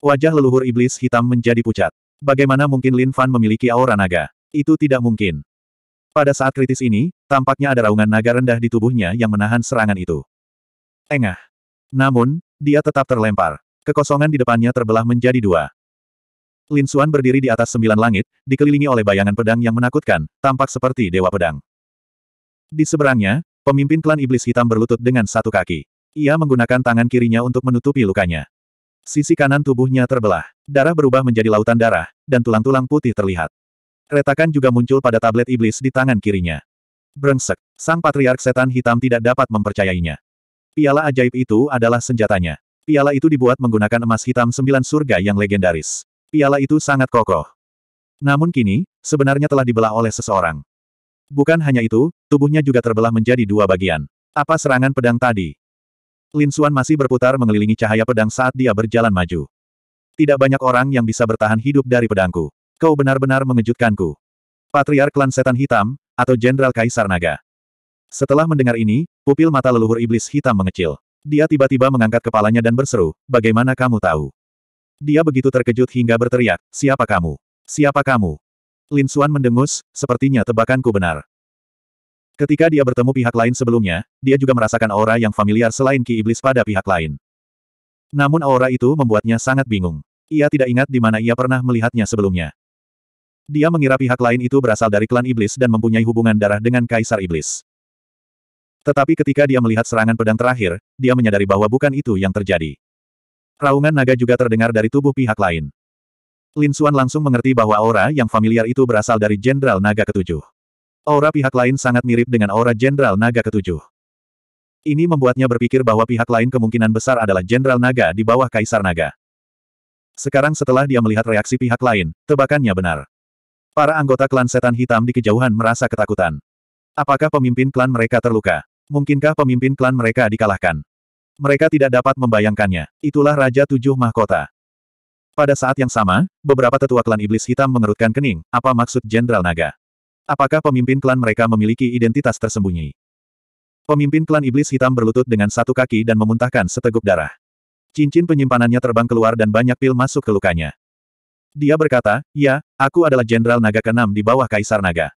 Wajah leluhur iblis hitam menjadi pucat. Bagaimana mungkin Lin Fan memiliki aura naga? Itu tidak mungkin. Pada saat kritis ini, tampaknya ada raungan naga rendah di tubuhnya yang menahan serangan itu. Engah. Namun, dia tetap terlempar. Kekosongan di depannya terbelah menjadi dua. Lin Xuan berdiri di atas sembilan langit, dikelilingi oleh bayangan pedang yang menakutkan, tampak seperti dewa pedang. Di seberangnya, pemimpin klan iblis hitam berlutut dengan satu kaki. Ia menggunakan tangan kirinya untuk menutupi lukanya. Sisi kanan tubuhnya terbelah, darah berubah menjadi lautan darah, dan tulang-tulang putih terlihat. Retakan juga muncul pada tablet iblis di tangan kirinya. Brengsek, sang patriark setan hitam tidak dapat mempercayainya. Piala ajaib itu adalah senjatanya. Piala itu dibuat menggunakan emas hitam sembilan surga yang legendaris piala itu sangat kokoh. Namun kini, sebenarnya telah dibelah oleh seseorang. Bukan hanya itu, tubuhnya juga terbelah menjadi dua bagian. Apa serangan pedang tadi? Lin Xuan masih berputar mengelilingi cahaya pedang saat dia berjalan maju. Tidak banyak orang yang bisa bertahan hidup dari pedangku. Kau benar-benar mengejutkanku. Patriark Klan Setan Hitam, atau Jenderal Kaisar Naga. Setelah mendengar ini, pupil mata leluhur iblis hitam mengecil. Dia tiba-tiba mengangkat kepalanya dan berseru, bagaimana kamu tahu? Dia begitu terkejut hingga berteriak, siapa kamu? Siapa kamu? Lin Xuan mendengus, sepertinya tebakanku benar. Ketika dia bertemu pihak lain sebelumnya, dia juga merasakan aura yang familiar selain ki iblis pada pihak lain. Namun aura itu membuatnya sangat bingung. Ia tidak ingat di mana ia pernah melihatnya sebelumnya. Dia mengira pihak lain itu berasal dari klan iblis dan mempunyai hubungan darah dengan kaisar iblis. Tetapi ketika dia melihat serangan pedang terakhir, dia menyadari bahwa bukan itu yang terjadi. Raungan naga juga terdengar dari tubuh pihak lain. Lin Suan langsung mengerti bahwa aura yang familiar itu berasal dari Jenderal Naga Ketujuh. Aura pihak lain sangat mirip dengan aura Jenderal Naga Ketujuh. Ini membuatnya berpikir bahwa pihak lain kemungkinan besar adalah Jenderal Naga di bawah Kaisar Naga. Sekarang setelah dia melihat reaksi pihak lain, tebakannya benar. Para anggota klan setan hitam di kejauhan merasa ketakutan. Apakah pemimpin klan mereka terluka? Mungkinkah pemimpin klan mereka dikalahkan? Mereka tidak dapat membayangkannya. Itulah Raja Tujuh Mahkota. Pada saat yang sama, beberapa tetua klan iblis hitam mengerutkan kening, apa maksud Jenderal Naga? Apakah pemimpin klan mereka memiliki identitas tersembunyi? Pemimpin klan iblis hitam berlutut dengan satu kaki dan memuntahkan seteguk darah. Cincin penyimpanannya terbang keluar dan banyak pil masuk ke lukanya. Dia berkata, ya, aku adalah Jenderal Naga ke di bawah Kaisar Naga.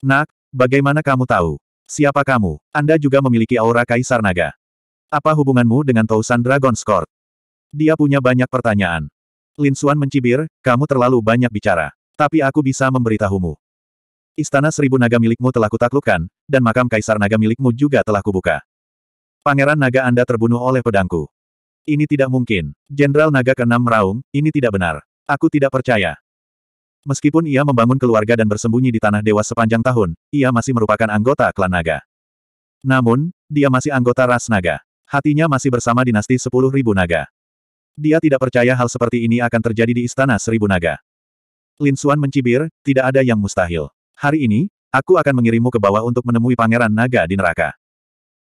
Nak, bagaimana kamu tahu? Siapa kamu? Anda juga memiliki aura Kaisar Naga. Apa hubunganmu dengan Tousan Dragon Court? Dia punya banyak pertanyaan. Lin Xuan mencibir, kamu terlalu banyak bicara. Tapi aku bisa memberitahumu. Istana seribu naga milikmu telah kutaklukkan, dan makam kaisar naga milikmu juga telah kubuka. Pangeran naga Anda terbunuh oleh pedangku. Ini tidak mungkin. Jenderal naga ke-6 meraung, ini tidak benar. Aku tidak percaya. Meskipun ia membangun keluarga dan bersembunyi di tanah dewa sepanjang tahun, ia masih merupakan anggota klan naga. Namun, dia masih anggota ras naga. Hatinya masih bersama dinasti sepuluh ribu naga. Dia tidak percaya hal seperti ini akan terjadi di istana seribu naga. Lin Xuan mencibir, tidak ada yang mustahil. Hari ini, aku akan mengirimmu ke bawah untuk menemui pangeran naga di neraka.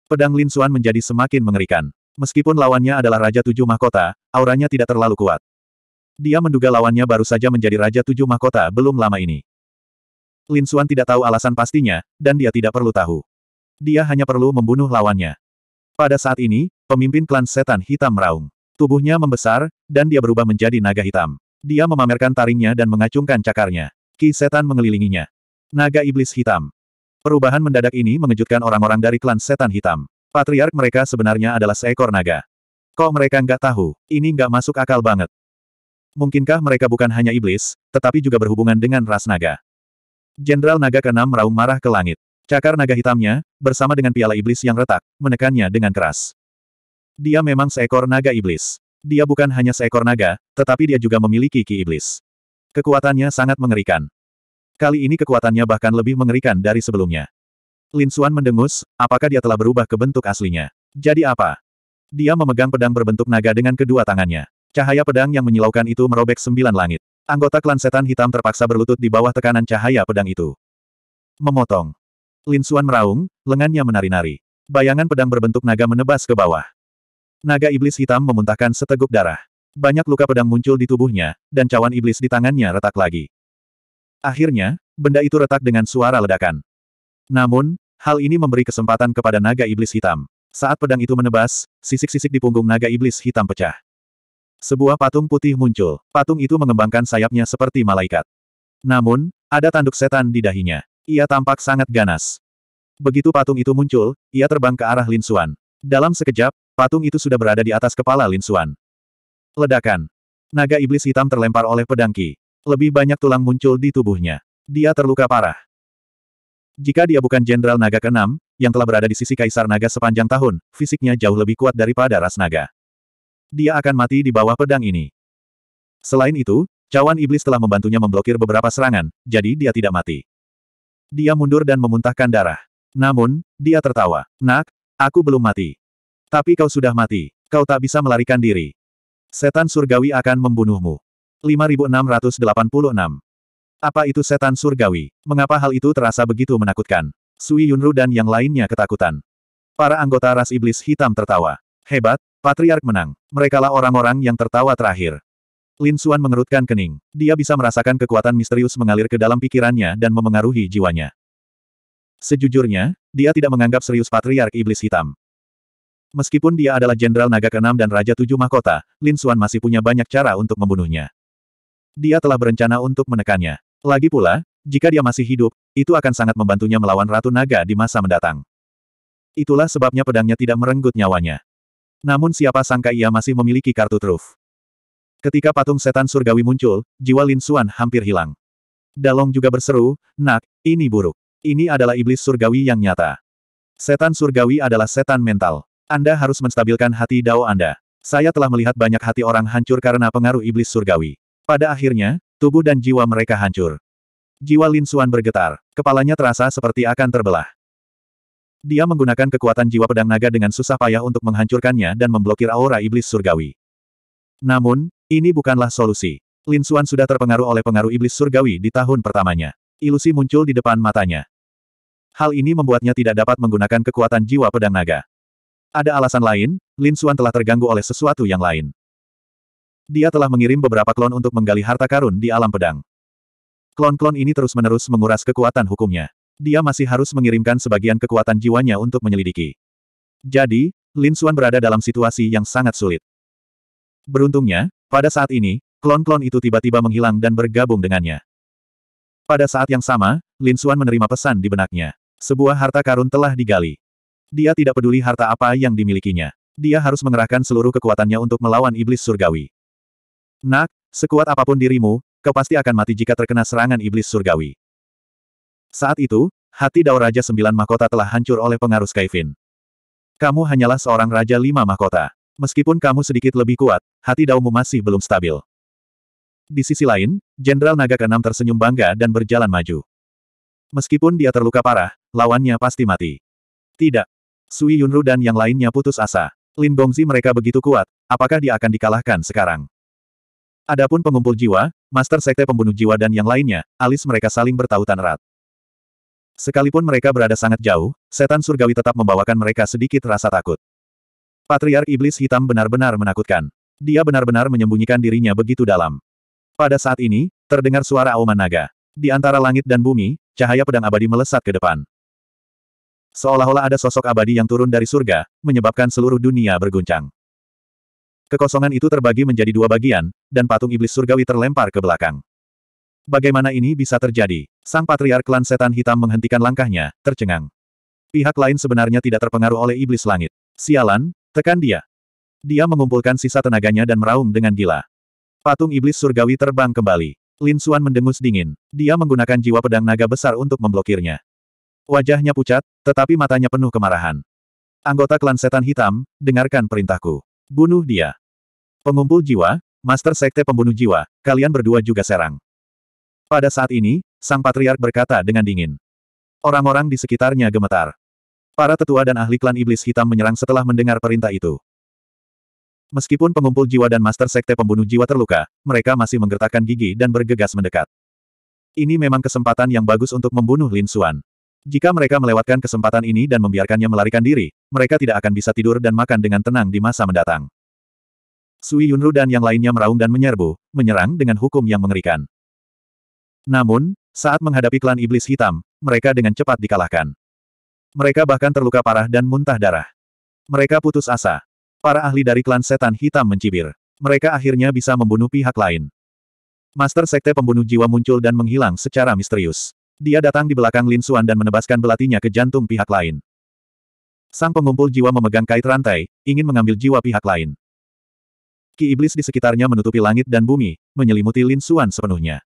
Pedang Lin Xuan menjadi semakin mengerikan. Meskipun lawannya adalah Raja Tujuh Mahkota, auranya tidak terlalu kuat. Dia menduga lawannya baru saja menjadi Raja Tujuh Mahkota belum lama ini. Lin Xuan tidak tahu alasan pastinya, dan dia tidak perlu tahu. Dia hanya perlu membunuh lawannya. Pada saat ini, pemimpin klan setan hitam meraung. Tubuhnya membesar, dan dia berubah menjadi naga hitam. Dia memamerkan taringnya dan mengacungkan cakarnya. Ki setan mengelilinginya. Naga iblis hitam. Perubahan mendadak ini mengejutkan orang-orang dari klan setan hitam. Patriark mereka sebenarnya adalah seekor naga. Kok mereka nggak tahu? Ini nggak masuk akal banget. Mungkinkah mereka bukan hanya iblis, tetapi juga berhubungan dengan ras naga? Jenderal naga keenam meraung marah ke langit. Cakar naga hitamnya, bersama dengan piala iblis yang retak, menekannya dengan keras. Dia memang seekor naga iblis. Dia bukan hanya seekor naga, tetapi dia juga memiliki ki iblis. Kekuatannya sangat mengerikan. Kali ini kekuatannya bahkan lebih mengerikan dari sebelumnya. Lin Suan mendengus, apakah dia telah berubah ke bentuk aslinya? Jadi apa? Dia memegang pedang berbentuk naga dengan kedua tangannya. Cahaya pedang yang menyilaukan itu merobek sembilan langit. Anggota klan setan hitam terpaksa berlutut di bawah tekanan cahaya pedang itu. Memotong. Lin Suan meraung, lengannya menari-nari. Bayangan pedang berbentuk naga menebas ke bawah. Naga iblis hitam memuntahkan seteguk darah. Banyak luka pedang muncul di tubuhnya, dan cawan iblis di tangannya retak lagi. Akhirnya, benda itu retak dengan suara ledakan. Namun, hal ini memberi kesempatan kepada naga iblis hitam. Saat pedang itu menebas, sisik-sisik di punggung naga iblis hitam pecah. Sebuah patung putih muncul. Patung itu mengembangkan sayapnya seperti malaikat. Namun, ada tanduk setan di dahinya. Ia tampak sangat ganas. Begitu patung itu muncul, ia terbang ke arah Lin Xuan. Dalam sekejap, patung itu sudah berada di atas kepala Lin Xuan. Ledakan. Naga iblis hitam terlempar oleh pedang Ki. Lebih banyak tulang muncul di tubuhnya. Dia terluka parah. Jika dia bukan Jenderal Naga ke-6, yang telah berada di sisi Kaisar Naga sepanjang tahun, fisiknya jauh lebih kuat daripada ras naga. Dia akan mati di bawah pedang ini. Selain itu, cawan iblis telah membantunya memblokir beberapa serangan, jadi dia tidak mati. Dia mundur dan memuntahkan darah. Namun, dia tertawa. Nak, aku belum mati. Tapi kau sudah mati. Kau tak bisa melarikan diri. Setan surgawi akan membunuhmu. 5686. Apa itu setan surgawi? Mengapa hal itu terasa begitu menakutkan? Sui Yunru dan yang lainnya ketakutan. Para anggota ras iblis hitam tertawa. Hebat, Patriark menang. Merekalah orang-orang yang tertawa terakhir. Lin Xuan mengerutkan kening. Dia bisa merasakan kekuatan misterius mengalir ke dalam pikirannya dan memengaruhi jiwanya. Sejujurnya, dia tidak menganggap serius Patriark Iblis Hitam. Meskipun dia adalah Jenderal Naga ke dan Raja Tujuh Mahkota, Lin Xuan masih punya banyak cara untuk membunuhnya. Dia telah berencana untuk menekannya. Lagi pula, jika dia masih hidup, itu akan sangat membantunya melawan Ratu Naga di masa mendatang. Itulah sebabnya pedangnya tidak merenggut nyawanya. Namun siapa sangka ia masih memiliki kartu truf. Ketika patung setan surgawi muncul, jiwa Lin Suan hampir hilang. Dalong juga berseru, Nak, ini buruk. Ini adalah iblis surgawi yang nyata. Setan surgawi adalah setan mental. Anda harus menstabilkan hati dao Anda. Saya telah melihat banyak hati orang hancur karena pengaruh iblis surgawi. Pada akhirnya, tubuh dan jiwa mereka hancur. Jiwa Lin Suan bergetar. Kepalanya terasa seperti akan terbelah. Dia menggunakan kekuatan jiwa pedang naga dengan susah payah untuk menghancurkannya dan memblokir aura iblis surgawi. Namun, ini bukanlah solusi. Lin Xuan sudah terpengaruh oleh pengaruh iblis surgawi di tahun pertamanya. Ilusi muncul di depan matanya. Hal ini membuatnya tidak dapat menggunakan kekuatan jiwa pedang naga. Ada alasan lain, Lin Xuan telah terganggu oleh sesuatu yang lain. Dia telah mengirim beberapa klon untuk menggali harta karun di alam pedang. Klon-klon ini terus-menerus menguras kekuatan hukumnya. Dia masih harus mengirimkan sebagian kekuatan jiwanya untuk menyelidiki. Jadi, Lin Xuan berada dalam situasi yang sangat sulit. Beruntungnya, pada saat ini, klon-klon itu tiba-tiba menghilang dan bergabung dengannya. Pada saat yang sama, Lin Suan menerima pesan di benaknya. Sebuah harta karun telah digali. Dia tidak peduli harta apa yang dimilikinya. Dia harus mengerahkan seluruh kekuatannya untuk melawan iblis surgawi. Nak, sekuat apapun dirimu, kau pasti akan mati jika terkena serangan iblis surgawi. Saat itu, hati Dao Raja Sembilan Mahkota telah hancur oleh pengaruh Skyfin. Kamu hanyalah seorang Raja Lima Mahkota. Meskipun kamu sedikit lebih kuat, hati Daumu masih belum stabil. Di sisi lain, Jenderal Naga ke tersenyum bangga dan berjalan maju. Meskipun dia terluka parah, lawannya pasti mati. Tidak. Sui Yunru dan yang lainnya putus asa. Lin Gongzi mereka begitu kuat, apakah dia akan dikalahkan sekarang? Adapun pengumpul jiwa, Master Sekte Pembunuh Jiwa dan yang lainnya, alis mereka saling bertautan erat. Sekalipun mereka berada sangat jauh, setan surgawi tetap membawakan mereka sedikit rasa takut. Patriark Iblis Hitam benar-benar menakutkan. Dia benar-benar menyembunyikan dirinya begitu dalam. Pada saat ini, terdengar suara auman naga. Di antara langit dan bumi, cahaya pedang abadi melesat ke depan. Seolah-olah ada sosok abadi yang turun dari surga, menyebabkan seluruh dunia berguncang. Kekosongan itu terbagi menjadi dua bagian, dan patung iblis surgawi terlempar ke belakang. Bagaimana ini bisa terjadi? Sang Patriark Klan Setan Hitam menghentikan langkahnya, tercengang. Pihak lain sebenarnya tidak terpengaruh oleh iblis langit. Sialan, Tekan dia. Dia mengumpulkan sisa tenaganya dan meraung dengan gila. Patung iblis surgawi terbang kembali. Lin Suan mendengus dingin. Dia menggunakan jiwa pedang naga besar untuk memblokirnya. Wajahnya pucat, tetapi matanya penuh kemarahan. Anggota klan setan hitam, dengarkan perintahku. Bunuh dia. Pengumpul jiwa, Master Sekte Pembunuh Jiwa, kalian berdua juga serang. Pada saat ini, Sang Patriark berkata dengan dingin. Orang-orang di sekitarnya gemetar. Para tetua dan ahli klan iblis hitam menyerang setelah mendengar perintah itu. Meskipun pengumpul jiwa dan master sekte pembunuh jiwa terluka, mereka masih menggertakkan gigi dan bergegas mendekat. Ini memang kesempatan yang bagus untuk membunuh Lin Xuan. Jika mereka melewatkan kesempatan ini dan membiarkannya melarikan diri, mereka tidak akan bisa tidur dan makan dengan tenang di masa mendatang. Sui Yunru dan yang lainnya meraung dan menyerbu, menyerang dengan hukum yang mengerikan. Namun, saat menghadapi klan iblis hitam, mereka dengan cepat dikalahkan. Mereka bahkan terluka parah dan muntah darah. Mereka putus asa. Para ahli dari klan setan hitam mencibir. Mereka akhirnya bisa membunuh pihak lain. Master Sekte Pembunuh Jiwa muncul dan menghilang secara misterius. Dia datang di belakang Lin Suan dan menebaskan belatinya ke jantung pihak lain. Sang pengumpul jiwa memegang kait rantai, ingin mengambil jiwa pihak lain. Ki iblis di sekitarnya menutupi langit dan bumi, menyelimuti Lin Suan sepenuhnya.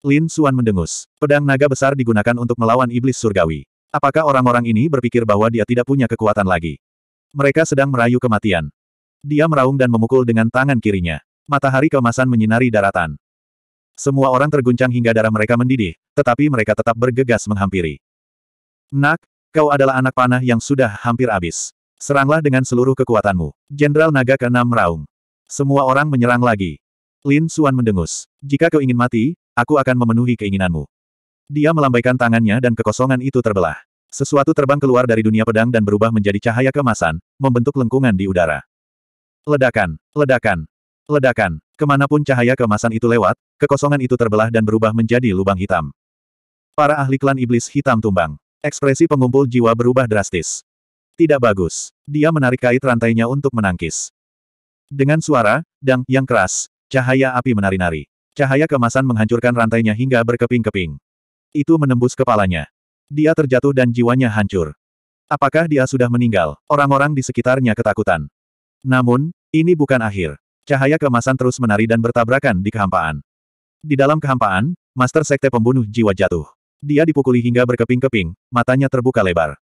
Lin Suan mendengus. Pedang naga besar digunakan untuk melawan iblis surgawi. Apakah orang-orang ini berpikir bahwa dia tidak punya kekuatan lagi? Mereka sedang merayu kematian. Dia meraung dan memukul dengan tangan kirinya. Matahari kemasan menyinari daratan. Semua orang terguncang hingga darah mereka mendidih, tetapi mereka tetap bergegas menghampiri. Nak, kau adalah anak panah yang sudah hampir habis. Seranglah dengan seluruh kekuatanmu. Jenderal Naga ke meraung. Semua orang menyerang lagi. Lin Suan mendengus. Jika kau ingin mati, aku akan memenuhi keinginanmu. Dia melambaikan tangannya dan kekosongan itu terbelah. Sesuatu terbang keluar dari dunia pedang dan berubah menjadi cahaya kemasan, membentuk lengkungan di udara. Ledakan, ledakan, ledakan. Kemanapun cahaya kemasan itu lewat, kekosongan itu terbelah dan berubah menjadi lubang hitam. Para ahli klan iblis hitam tumbang. Ekspresi pengumpul jiwa berubah drastis. Tidak bagus. Dia menarik kait rantainya untuk menangkis. Dengan suara, dang, yang keras, cahaya api menari-nari. Cahaya kemasan menghancurkan rantainya hingga berkeping-keping. Itu menembus kepalanya. Dia terjatuh dan jiwanya hancur. Apakah dia sudah meninggal? Orang-orang di sekitarnya ketakutan. Namun, ini bukan akhir. Cahaya kemasan terus menari dan bertabrakan di kehampaan. Di dalam kehampaan, Master Sekte Pembunuh Jiwa jatuh. Dia dipukuli hingga berkeping-keping, matanya terbuka lebar.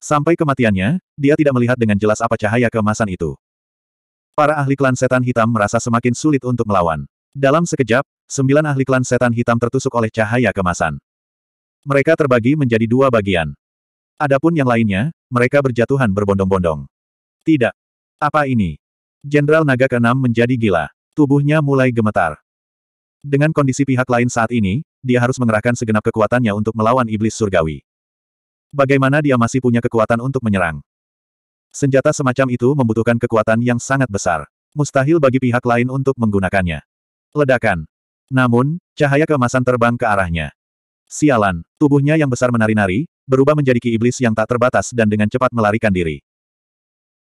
Sampai kematiannya, dia tidak melihat dengan jelas apa cahaya kemasan itu. Para ahli klan setan hitam merasa semakin sulit untuk melawan. Dalam sekejap, Sembilan ahli klan setan hitam tertusuk oleh cahaya kemasan. Mereka terbagi menjadi dua bagian. Adapun yang lainnya, mereka berjatuhan berbondong-bondong. Tidak. Apa ini? Jenderal naga keenam menjadi gila. Tubuhnya mulai gemetar. Dengan kondisi pihak lain saat ini, dia harus mengerahkan segenap kekuatannya untuk melawan iblis surgawi. Bagaimana dia masih punya kekuatan untuk menyerang? Senjata semacam itu membutuhkan kekuatan yang sangat besar. Mustahil bagi pihak lain untuk menggunakannya. Ledakan. Namun, cahaya kemasan terbang ke arahnya. Sialan, tubuhnya yang besar menari-nari, berubah menjadi ki iblis yang tak terbatas dan dengan cepat melarikan diri.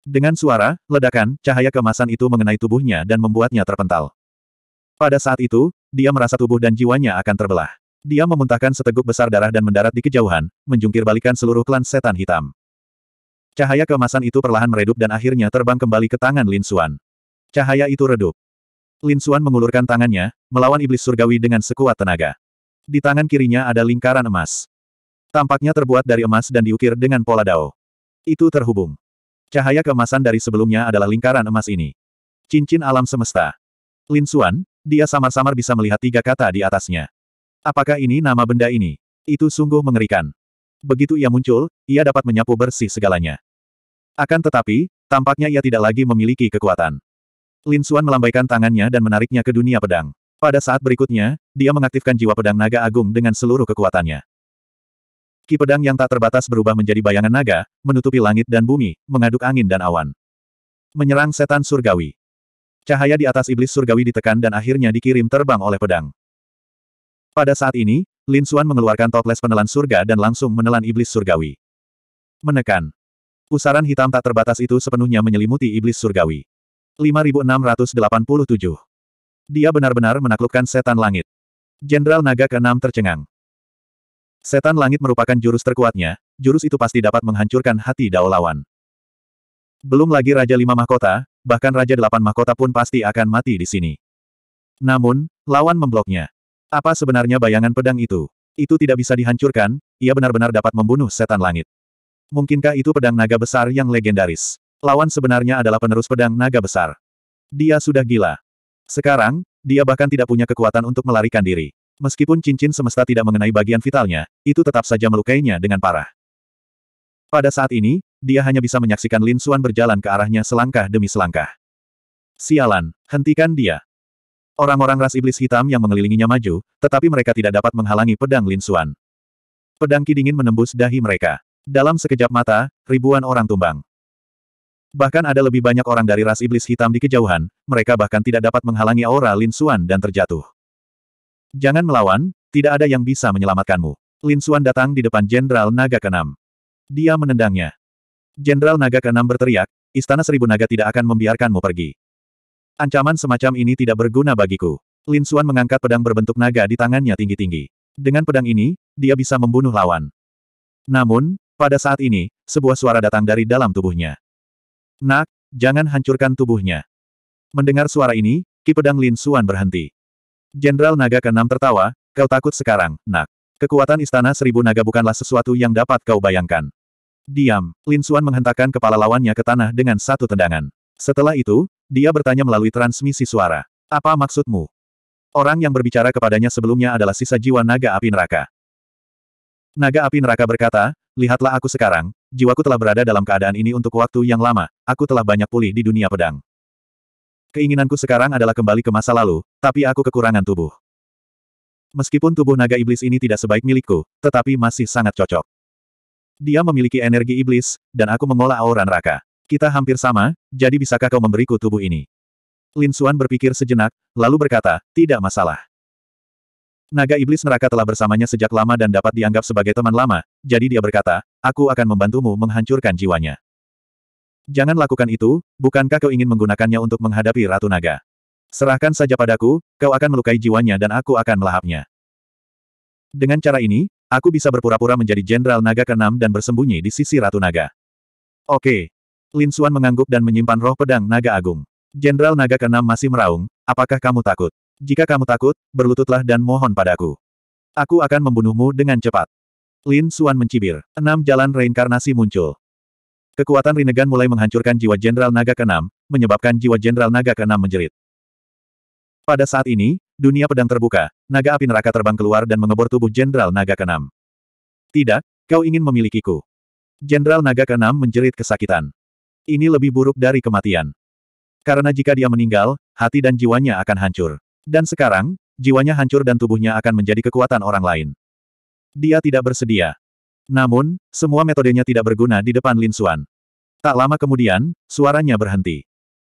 Dengan suara, ledakan, cahaya kemasan itu mengenai tubuhnya dan membuatnya terpental. Pada saat itu, dia merasa tubuh dan jiwanya akan terbelah. Dia memuntahkan seteguk besar darah dan mendarat di kejauhan, menjungkir balikan seluruh klan setan hitam. Cahaya kemasan itu perlahan meredup dan akhirnya terbang kembali ke tangan Lin Suan. Cahaya itu redup. Lin Xuan mengulurkan tangannya, melawan iblis surgawi dengan sekuat tenaga. Di tangan kirinya ada lingkaran emas. Tampaknya terbuat dari emas dan diukir dengan pola dao. Itu terhubung. Cahaya keemasan dari sebelumnya adalah lingkaran emas ini. Cincin alam semesta. Lin Xuan, dia samar-samar bisa melihat tiga kata di atasnya. Apakah ini nama benda ini? Itu sungguh mengerikan. Begitu ia muncul, ia dapat menyapu bersih segalanya. Akan tetapi, tampaknya ia tidak lagi memiliki kekuatan. Lin Suan melambaikan tangannya dan menariknya ke dunia pedang. Pada saat berikutnya, dia mengaktifkan jiwa pedang naga agung dengan seluruh kekuatannya. Ki pedang yang tak terbatas berubah menjadi bayangan naga, menutupi langit dan bumi, mengaduk angin dan awan. Menyerang setan surgawi. Cahaya di atas iblis surgawi ditekan dan akhirnya dikirim terbang oleh pedang. Pada saat ini, Lin Suan mengeluarkan toples penelan surga dan langsung menelan iblis surgawi. Menekan. Pusaran hitam tak terbatas itu sepenuhnya menyelimuti iblis surgawi. 5687. Dia benar-benar menaklukkan setan langit. Jenderal naga ke-6 tercengang. Setan langit merupakan jurus terkuatnya, jurus itu pasti dapat menghancurkan hati dao lawan. Belum lagi Raja Lima Mahkota, bahkan Raja Delapan Mahkota pun pasti akan mati di sini. Namun, lawan membloknya. Apa sebenarnya bayangan pedang itu? Itu tidak bisa dihancurkan, ia benar-benar dapat membunuh setan langit. Mungkinkah itu pedang naga besar yang legendaris? Lawan sebenarnya adalah penerus pedang naga besar. Dia sudah gila. Sekarang, dia bahkan tidak punya kekuatan untuk melarikan diri. Meskipun cincin semesta tidak mengenai bagian vitalnya, itu tetap saja melukainya dengan parah. Pada saat ini, dia hanya bisa menyaksikan Lin Xuan berjalan ke arahnya selangkah demi selangkah. Sialan, hentikan dia. Orang-orang ras iblis hitam yang mengelilinginya maju, tetapi mereka tidak dapat menghalangi pedang Lin Xuan. Pedang kidingin menembus dahi mereka. Dalam sekejap mata, ribuan orang tumbang. Bahkan ada lebih banyak orang dari ras iblis hitam di kejauhan, mereka bahkan tidak dapat menghalangi aura Lin Xuan dan terjatuh. Jangan melawan, tidak ada yang bisa menyelamatkanmu. Lin Xuan datang di depan Jenderal Naga ke-6. Dia menendangnya. Jenderal Naga ke-6 berteriak, Istana Seribu Naga tidak akan membiarkanmu pergi. Ancaman semacam ini tidak berguna bagiku. Lin Xuan mengangkat pedang berbentuk naga di tangannya tinggi-tinggi. Dengan pedang ini, dia bisa membunuh lawan. Namun, pada saat ini, sebuah suara datang dari dalam tubuhnya. Nak, jangan hancurkan tubuhnya. Mendengar suara ini, Ki Pedang Lin Suan berhenti. Jenderal Naga ke tertawa, kau takut sekarang, nak. Kekuatan Istana Seribu Naga bukanlah sesuatu yang dapat kau bayangkan. Diam, Lin Suan menghentakkan kepala lawannya ke tanah dengan satu tendangan. Setelah itu, dia bertanya melalui transmisi suara. Apa maksudmu? Orang yang berbicara kepadanya sebelumnya adalah sisa jiwa naga api neraka. Naga api neraka berkata, lihatlah aku sekarang, jiwaku telah berada dalam keadaan ini untuk waktu yang lama, aku telah banyak pulih di dunia pedang. Keinginanku sekarang adalah kembali ke masa lalu, tapi aku kekurangan tubuh. Meskipun tubuh naga iblis ini tidak sebaik milikku, tetapi masih sangat cocok. Dia memiliki energi iblis, dan aku mengolah aura neraka. Kita hampir sama, jadi bisakah kau memberiku tubuh ini? Lin Xuan berpikir sejenak, lalu berkata, tidak masalah. Naga iblis neraka telah bersamanya sejak lama dan dapat dianggap sebagai teman lama, jadi dia berkata, aku akan membantumu menghancurkan jiwanya. Jangan lakukan itu, bukankah kau ingin menggunakannya untuk menghadapi Ratu Naga? Serahkan saja padaku, kau akan melukai jiwanya dan aku akan melahapnya. Dengan cara ini, aku bisa berpura-pura menjadi Jenderal Naga ke-6 dan bersembunyi di sisi Ratu Naga. Oke. Lin Xuan mengangguk dan menyimpan roh pedang Naga Agung. Jenderal Naga ke-6 masih meraung, apakah kamu takut? Jika kamu takut, berlututlah dan mohon padaku. Aku akan membunuhmu dengan cepat. Lin Suan mencibir. Enam jalan reinkarnasi muncul. Kekuatan Rinnegan mulai menghancurkan jiwa Jenderal Naga ke-6, menyebabkan jiwa Jenderal Naga ke-6 menjerit. Pada saat ini, dunia pedang terbuka, naga api neraka terbang keluar dan mengebor tubuh Jenderal Naga ke-6. Tidak, kau ingin memilikiku. Jenderal Naga ke-6 menjerit kesakitan. Ini lebih buruk dari kematian. Karena jika dia meninggal, hati dan jiwanya akan hancur. Dan sekarang, jiwanya hancur dan tubuhnya akan menjadi kekuatan orang lain. Dia tidak bersedia. Namun, semua metodenya tidak berguna di depan Lin Xuan. Tak lama kemudian, suaranya berhenti.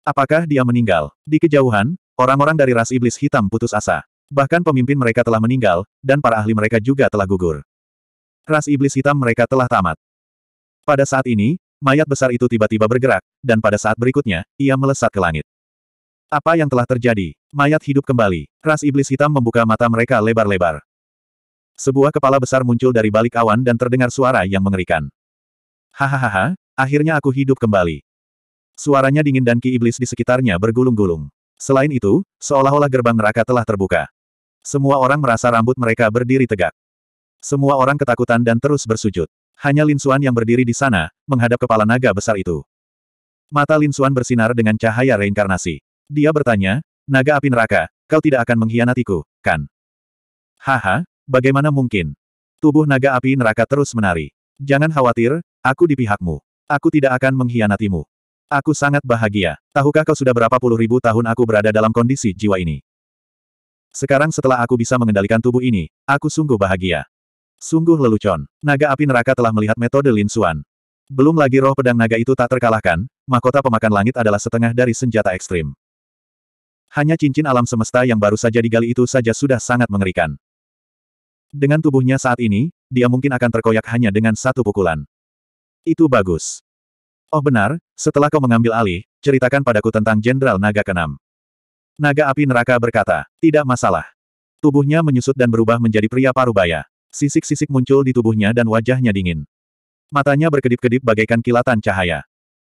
Apakah dia meninggal? Di kejauhan, orang-orang dari ras iblis hitam putus asa. Bahkan pemimpin mereka telah meninggal, dan para ahli mereka juga telah gugur. Ras iblis hitam mereka telah tamat. Pada saat ini, mayat besar itu tiba-tiba bergerak, dan pada saat berikutnya, ia melesat ke langit. Apa yang telah terjadi? Mayat hidup kembali. Ras iblis hitam membuka mata mereka lebar-lebar. Sebuah kepala besar muncul dari balik awan dan terdengar suara yang mengerikan. Hahaha, akhirnya aku hidup kembali. Suaranya dingin dan ki iblis di sekitarnya bergulung-gulung. Selain itu, seolah-olah gerbang neraka telah terbuka. Semua orang merasa rambut mereka berdiri tegak. Semua orang ketakutan dan terus bersujud. Hanya Lin Xuan yang berdiri di sana, menghadap kepala naga besar itu. Mata Lin Xuan bersinar dengan cahaya reinkarnasi. Dia bertanya, naga api neraka, kau tidak akan mengkhianatiku, kan? Haha, bagaimana mungkin? Tubuh naga api neraka terus menari. Jangan khawatir, aku di pihakmu. Aku tidak akan mengkhianatimu. Aku sangat bahagia. Tahukah kau sudah berapa puluh ribu tahun aku berada dalam kondisi jiwa ini? Sekarang setelah aku bisa mengendalikan tubuh ini, aku sungguh bahagia. Sungguh lelucon. Naga api neraka telah melihat metode Lin Xuan. Belum lagi roh pedang naga itu tak terkalahkan, mahkota pemakan langit adalah setengah dari senjata ekstrim. Hanya cincin alam semesta yang baru saja digali itu saja sudah sangat mengerikan. Dengan tubuhnya saat ini, dia mungkin akan terkoyak hanya dengan satu pukulan. Itu bagus. Oh benar, setelah kau mengambil alih, ceritakan padaku tentang Jenderal Naga Kenam. Naga api neraka berkata, tidak masalah. Tubuhnya menyusut dan berubah menjadi pria parubaya. Sisik-sisik muncul di tubuhnya dan wajahnya dingin. Matanya berkedip-kedip bagaikan kilatan cahaya.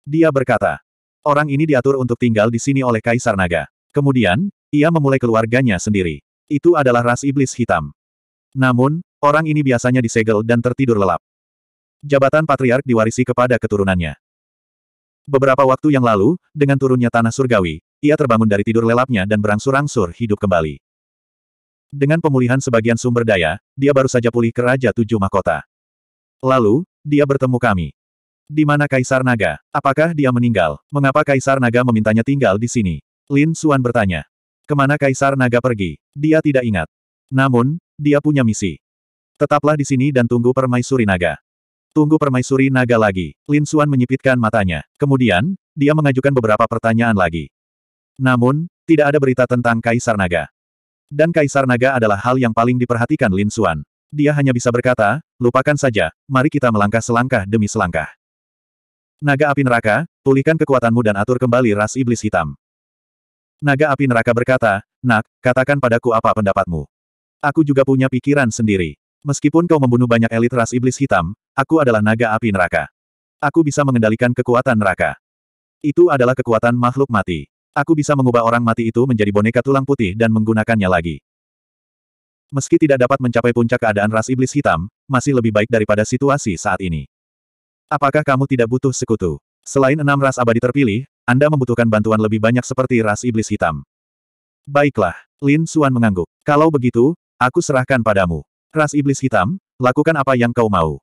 Dia berkata, orang ini diatur untuk tinggal di sini oleh Kaisar Naga. Kemudian, ia memulai keluarganya sendiri. Itu adalah ras iblis hitam. Namun, orang ini biasanya disegel dan tertidur lelap. Jabatan patriark diwarisi kepada keturunannya. Beberapa waktu yang lalu, dengan turunnya tanah surgawi, ia terbangun dari tidur lelapnya dan berangsur-angsur hidup kembali. Dengan pemulihan sebagian sumber daya, dia baru saja pulih ke Raja Tujuh Mahkota. Lalu, dia bertemu kami. Di mana Kaisar Naga? Apakah dia meninggal? Mengapa Kaisar Naga memintanya tinggal di sini? Lin Suan bertanya. Kemana Kaisar Naga pergi? Dia tidak ingat. Namun, dia punya misi. Tetaplah di sini dan tunggu permaisuri naga. Tunggu permaisuri naga lagi. Lin Suan menyipitkan matanya. Kemudian, dia mengajukan beberapa pertanyaan lagi. Namun, tidak ada berita tentang Kaisar Naga. Dan Kaisar Naga adalah hal yang paling diperhatikan Lin Suan. Dia hanya bisa berkata, lupakan saja, mari kita melangkah selangkah demi selangkah. Naga api neraka, pulihkan kekuatanmu dan atur kembali ras iblis hitam. Naga api neraka berkata, Nak, katakan padaku apa pendapatmu. Aku juga punya pikiran sendiri. Meskipun kau membunuh banyak elit ras iblis hitam, aku adalah naga api neraka. Aku bisa mengendalikan kekuatan neraka. Itu adalah kekuatan makhluk mati. Aku bisa mengubah orang mati itu menjadi boneka tulang putih dan menggunakannya lagi. Meski tidak dapat mencapai puncak keadaan ras iblis hitam, masih lebih baik daripada situasi saat ini. Apakah kamu tidak butuh sekutu? Selain enam ras abadi terpilih, anda membutuhkan bantuan lebih banyak seperti ras iblis hitam. Baiklah, Lin Suan mengangguk. Kalau begitu, aku serahkan padamu. Ras iblis hitam, lakukan apa yang kau mau.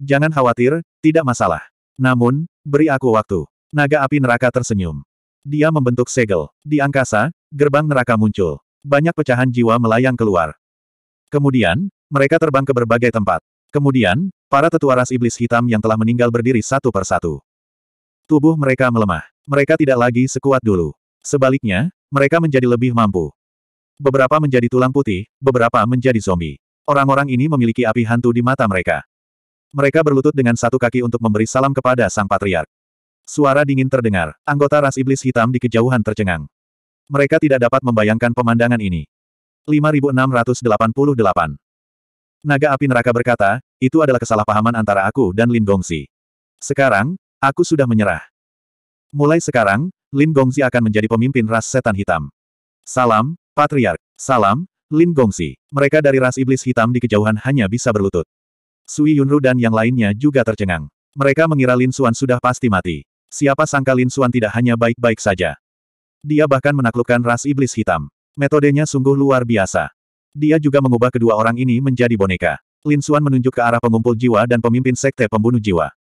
Jangan khawatir, tidak masalah. Namun, beri aku waktu. Naga api neraka tersenyum. Dia membentuk segel. Di angkasa, gerbang neraka muncul. Banyak pecahan jiwa melayang keluar. Kemudian, mereka terbang ke berbagai tempat. Kemudian, para tetua ras iblis hitam yang telah meninggal berdiri satu persatu. Tubuh mereka melemah. Mereka tidak lagi sekuat dulu. Sebaliknya, mereka menjadi lebih mampu. Beberapa menjadi tulang putih, beberapa menjadi zombie. Orang-orang ini memiliki api hantu di mata mereka. Mereka berlutut dengan satu kaki untuk memberi salam kepada sang patriark. Suara dingin terdengar, anggota ras iblis hitam di kejauhan tercengang. Mereka tidak dapat membayangkan pemandangan ini. 5688 Naga api neraka berkata, itu adalah kesalahpahaman antara aku dan Lin Gongsi. Sekarang, Aku sudah menyerah. Mulai sekarang, Lin Gongzi akan menjadi pemimpin ras setan hitam. Salam, Patriark. Salam, Lin Gongzi. Mereka dari ras iblis hitam di kejauhan hanya bisa berlutut. Sui Yunru dan yang lainnya juga tercengang. Mereka mengira Lin Xuan sudah pasti mati. Siapa sangka Lin Xuan tidak hanya baik-baik saja. Dia bahkan menaklukkan ras iblis hitam. Metodenya sungguh luar biasa. Dia juga mengubah kedua orang ini menjadi boneka. Lin Xuan menunjuk ke arah pengumpul jiwa dan pemimpin sekte pembunuh jiwa.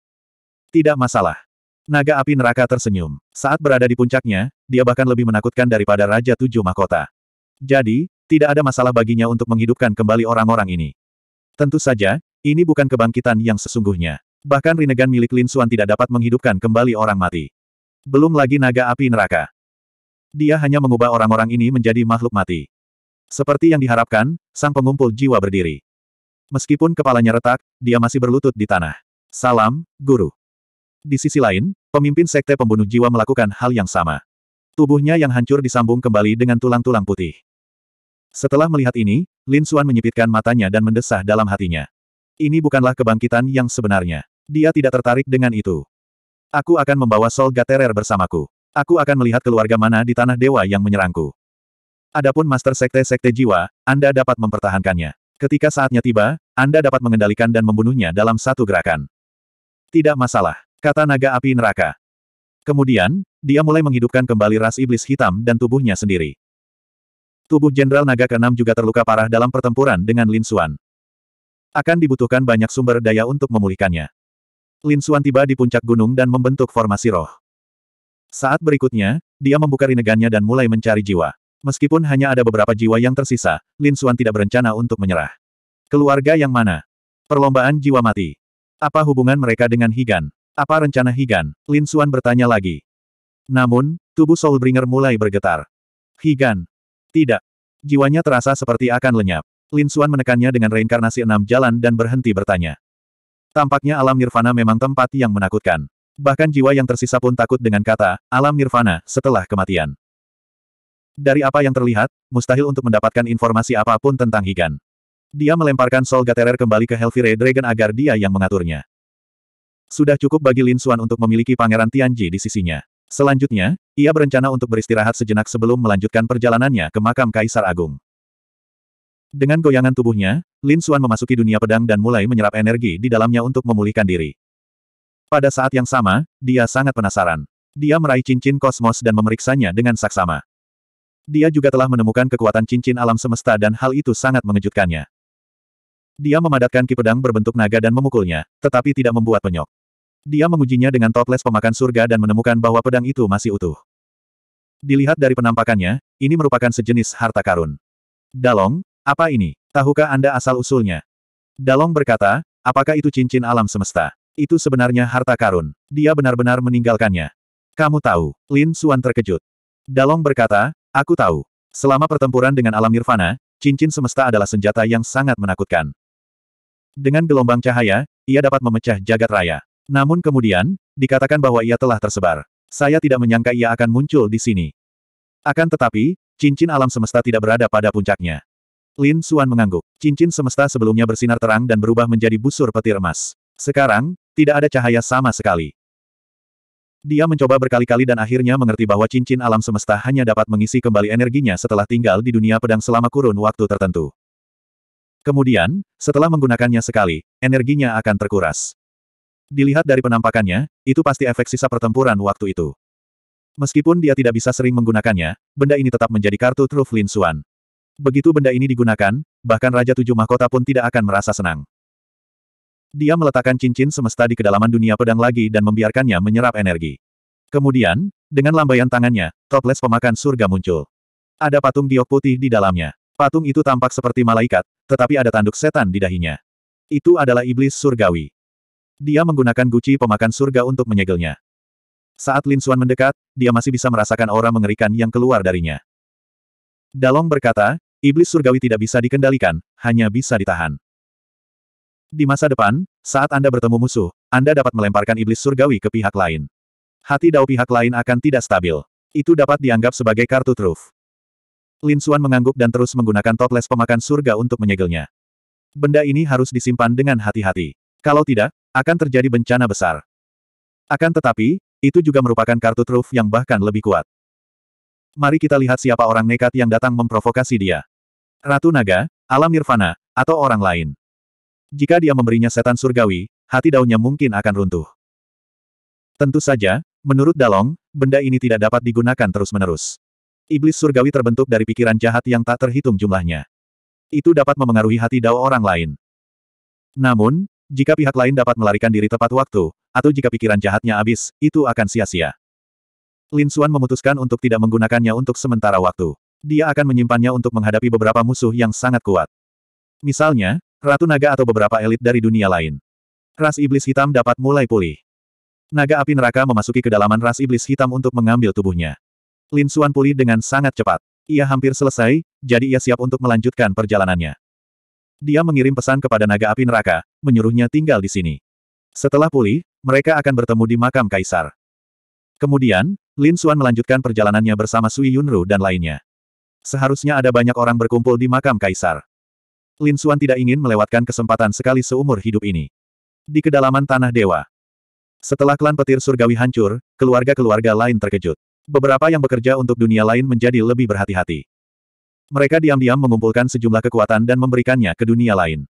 Tidak masalah. Naga api neraka tersenyum. Saat berada di puncaknya, dia bahkan lebih menakutkan daripada Raja Tujuh Mahkota. Jadi, tidak ada masalah baginya untuk menghidupkan kembali orang-orang ini. Tentu saja, ini bukan kebangkitan yang sesungguhnya. Bahkan Rinnegan milik Lin Xuan tidak dapat menghidupkan kembali orang mati. Belum lagi naga api neraka. Dia hanya mengubah orang-orang ini menjadi makhluk mati. Seperti yang diharapkan, sang pengumpul jiwa berdiri. Meskipun kepalanya retak, dia masih berlutut di tanah. Salam, Guru. Di sisi lain, pemimpin sekte pembunuh jiwa melakukan hal yang sama. Tubuhnya yang hancur disambung kembali dengan tulang-tulang putih. Setelah melihat ini, Lin Xuan menyipitkan matanya dan mendesah dalam hatinya. Ini bukanlah kebangkitan yang sebenarnya. Dia tidak tertarik dengan itu. Aku akan membawa Sol Gaterer bersamaku. Aku akan melihat keluarga mana di tanah dewa yang menyerangku. Adapun master sekte-sekte jiwa, Anda dapat mempertahankannya. Ketika saatnya tiba, Anda dapat mengendalikan dan membunuhnya dalam satu gerakan. Tidak masalah kata naga api neraka. Kemudian, dia mulai menghidupkan kembali ras iblis hitam dan tubuhnya sendiri. Tubuh Jenderal Naga ke-6 juga terluka parah dalam pertempuran dengan Lin Xuan. Akan dibutuhkan banyak sumber daya untuk memulihkannya. Lin Xuan tiba di puncak gunung dan membentuk formasi roh. Saat berikutnya, dia membuka rinegannya dan mulai mencari jiwa. Meskipun hanya ada beberapa jiwa yang tersisa, Lin Xuan tidak berencana untuk menyerah. Keluarga yang mana? Perlombaan jiwa mati. Apa hubungan mereka dengan Higan? Apa rencana Higan? Lin Suan bertanya lagi. Namun, tubuh Soulbringer mulai bergetar. Higan. Tidak. Jiwanya terasa seperti akan lenyap. Lin Suan menekannya dengan reinkarnasi enam jalan dan berhenti bertanya. Tampaknya alam nirvana memang tempat yang menakutkan. Bahkan jiwa yang tersisa pun takut dengan kata, alam nirvana, setelah kematian. Dari apa yang terlihat, mustahil untuk mendapatkan informasi apapun tentang Higan. Dia melemparkan Soul Gaterer kembali ke Helvire Dragon agar dia yang mengaturnya. Sudah cukup bagi Lin Xuan untuk memiliki Pangeran Tianji di sisinya. Selanjutnya, ia berencana untuk beristirahat sejenak sebelum melanjutkan perjalanannya ke makam Kaisar Agung. Dengan goyangan tubuhnya, Lin Xuan memasuki dunia pedang dan mulai menyerap energi di dalamnya untuk memulihkan diri. Pada saat yang sama, dia sangat penasaran. Dia meraih cincin kosmos dan memeriksanya dengan saksama. Dia juga telah menemukan kekuatan cincin alam semesta dan hal itu sangat mengejutkannya. Dia memadatkan ki pedang berbentuk naga dan memukulnya, tetapi tidak membuat penyok. Dia mengujinya dengan toples pemakan surga dan menemukan bahwa pedang itu masih utuh. Dilihat dari penampakannya, ini merupakan sejenis harta karun. Dalong, apa ini? Tahukah Anda asal-usulnya? Dalong berkata, apakah itu cincin alam semesta? Itu sebenarnya harta karun. Dia benar-benar meninggalkannya. Kamu tahu, Lin Suan terkejut. Dalong berkata, aku tahu. Selama pertempuran dengan alam nirvana, cincin semesta adalah senjata yang sangat menakutkan. Dengan gelombang cahaya, ia dapat memecah jagat raya. Namun kemudian, dikatakan bahwa ia telah tersebar. Saya tidak menyangka ia akan muncul di sini. Akan tetapi, cincin alam semesta tidak berada pada puncaknya. Lin Suan mengangguk. Cincin semesta sebelumnya bersinar terang dan berubah menjadi busur petir emas. Sekarang, tidak ada cahaya sama sekali. Dia mencoba berkali-kali dan akhirnya mengerti bahwa cincin alam semesta hanya dapat mengisi kembali energinya setelah tinggal di dunia pedang selama kurun waktu tertentu. Kemudian, setelah menggunakannya sekali, energinya akan terkuras. Dilihat dari penampakannya, itu pasti efek sisa pertempuran waktu itu. Meskipun dia tidak bisa sering menggunakannya, benda ini tetap menjadi kartu truf Lin Xuan. Begitu benda ini digunakan, bahkan Raja Tujuh Mahkota pun tidak akan merasa senang. Dia meletakkan cincin semesta di kedalaman dunia pedang lagi dan membiarkannya menyerap energi. Kemudian, dengan lambaian tangannya, toples pemakan surga muncul. Ada patung giok putih di dalamnya. Patung itu tampak seperti malaikat, tetapi ada tanduk setan di dahinya. Itu adalah iblis surgawi. Dia menggunakan guci pemakan surga untuk menyegelnya. Saat Lin Xuan mendekat, dia masih bisa merasakan aura mengerikan yang keluar darinya. Dalong berkata, iblis surgawi tidak bisa dikendalikan, hanya bisa ditahan. Di masa depan, saat Anda bertemu musuh, Anda dapat melemparkan iblis surgawi ke pihak lain. Hati dao pihak lain akan tidak stabil. Itu dapat dianggap sebagai kartu truf. Lin Xuan mengangguk dan terus menggunakan toples pemakan surga untuk menyegelnya. Benda ini harus disimpan dengan hati-hati. Kalau tidak, akan terjadi bencana besar. Akan tetapi, itu juga merupakan kartu truf yang bahkan lebih kuat. Mari kita lihat siapa orang nekat yang datang memprovokasi dia. Ratu Naga, alam nirvana, atau orang lain. Jika dia memberinya setan surgawi, hati daunnya mungkin akan runtuh. Tentu saja, menurut Dalong, benda ini tidak dapat digunakan terus-menerus. Iblis surgawi terbentuk dari pikiran jahat yang tak terhitung jumlahnya. Itu dapat memengaruhi hati dao orang lain. Namun, jika pihak lain dapat melarikan diri tepat waktu, atau jika pikiran jahatnya habis, itu akan sia-sia. Lin Xuan memutuskan untuk tidak menggunakannya untuk sementara waktu. Dia akan menyimpannya untuk menghadapi beberapa musuh yang sangat kuat. Misalnya, Ratu Naga atau beberapa elit dari dunia lain. Ras Iblis Hitam dapat mulai pulih. Naga api neraka memasuki kedalaman ras iblis hitam untuk mengambil tubuhnya. Lin Xuan pulih dengan sangat cepat. Ia hampir selesai, jadi ia siap untuk melanjutkan perjalanannya. Dia mengirim pesan kepada naga api neraka, menyuruhnya tinggal di sini. Setelah pulih, mereka akan bertemu di makam kaisar. Kemudian, Lin Xuan melanjutkan perjalanannya bersama Sui Yunru dan lainnya. Seharusnya ada banyak orang berkumpul di makam kaisar. Lin Xuan tidak ingin melewatkan kesempatan sekali seumur hidup ini. Di kedalaman tanah dewa. Setelah klan petir surgawi hancur, keluarga-keluarga lain terkejut. Beberapa yang bekerja untuk dunia lain menjadi lebih berhati-hati. Mereka diam-diam mengumpulkan sejumlah kekuatan dan memberikannya ke dunia lain.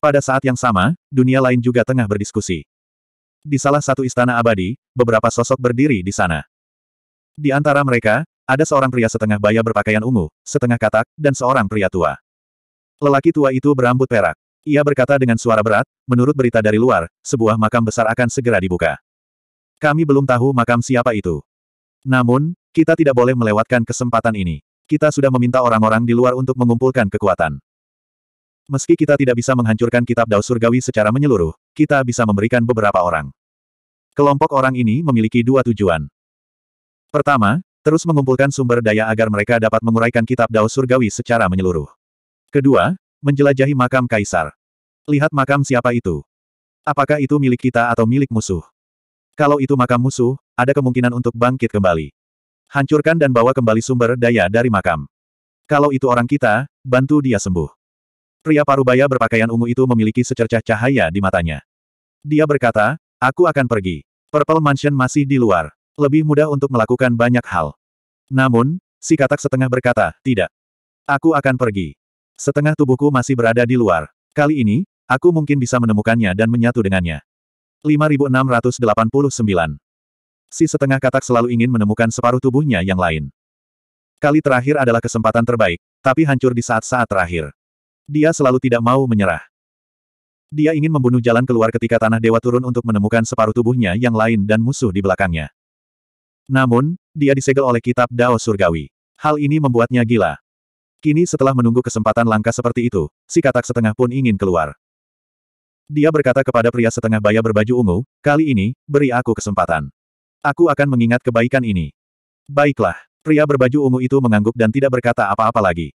Pada saat yang sama, dunia lain juga tengah berdiskusi. Di salah satu istana abadi, beberapa sosok berdiri di sana. Di antara mereka, ada seorang pria setengah baya berpakaian ungu, setengah katak, dan seorang pria tua. Lelaki tua itu berambut perak. Ia berkata dengan suara berat, menurut berita dari luar, sebuah makam besar akan segera dibuka. Kami belum tahu makam siapa itu. Namun, kita tidak boleh melewatkan kesempatan ini. Kita sudah meminta orang-orang di luar untuk mengumpulkan kekuatan. Meski kita tidak bisa menghancurkan kitab Dao Surgawi secara menyeluruh, kita bisa memberikan beberapa orang. Kelompok orang ini memiliki dua tujuan. Pertama, terus mengumpulkan sumber daya agar mereka dapat menguraikan kitab Dao Surgawi secara menyeluruh. Kedua, menjelajahi makam kaisar. Lihat makam siapa itu. Apakah itu milik kita atau milik musuh? Kalau itu makam musuh, ada kemungkinan untuk bangkit kembali. Hancurkan dan bawa kembali sumber daya dari makam. Kalau itu orang kita, bantu dia sembuh. Pria parubaya berpakaian ungu itu memiliki secercah cahaya di matanya. Dia berkata, aku akan pergi. Purple Mansion masih di luar. Lebih mudah untuk melakukan banyak hal. Namun, si katak setengah berkata, tidak. Aku akan pergi. Setengah tubuhku masih berada di luar. Kali ini, aku mungkin bisa menemukannya dan menyatu dengannya. 5689 si setengah katak selalu ingin menemukan separuh tubuhnya yang lain. Kali terakhir adalah kesempatan terbaik, tapi hancur di saat-saat terakhir. Dia selalu tidak mau menyerah. Dia ingin membunuh jalan keluar ketika tanah dewa turun untuk menemukan separuh tubuhnya yang lain dan musuh di belakangnya. Namun, dia disegel oleh kitab Dao Surgawi. Hal ini membuatnya gila. Kini setelah menunggu kesempatan langka seperti itu, si katak setengah pun ingin keluar. Dia berkata kepada pria setengah baya berbaju ungu, kali ini, beri aku kesempatan. Aku akan mengingat kebaikan ini. Baiklah, pria berbaju ungu itu mengangguk dan tidak berkata apa-apa lagi.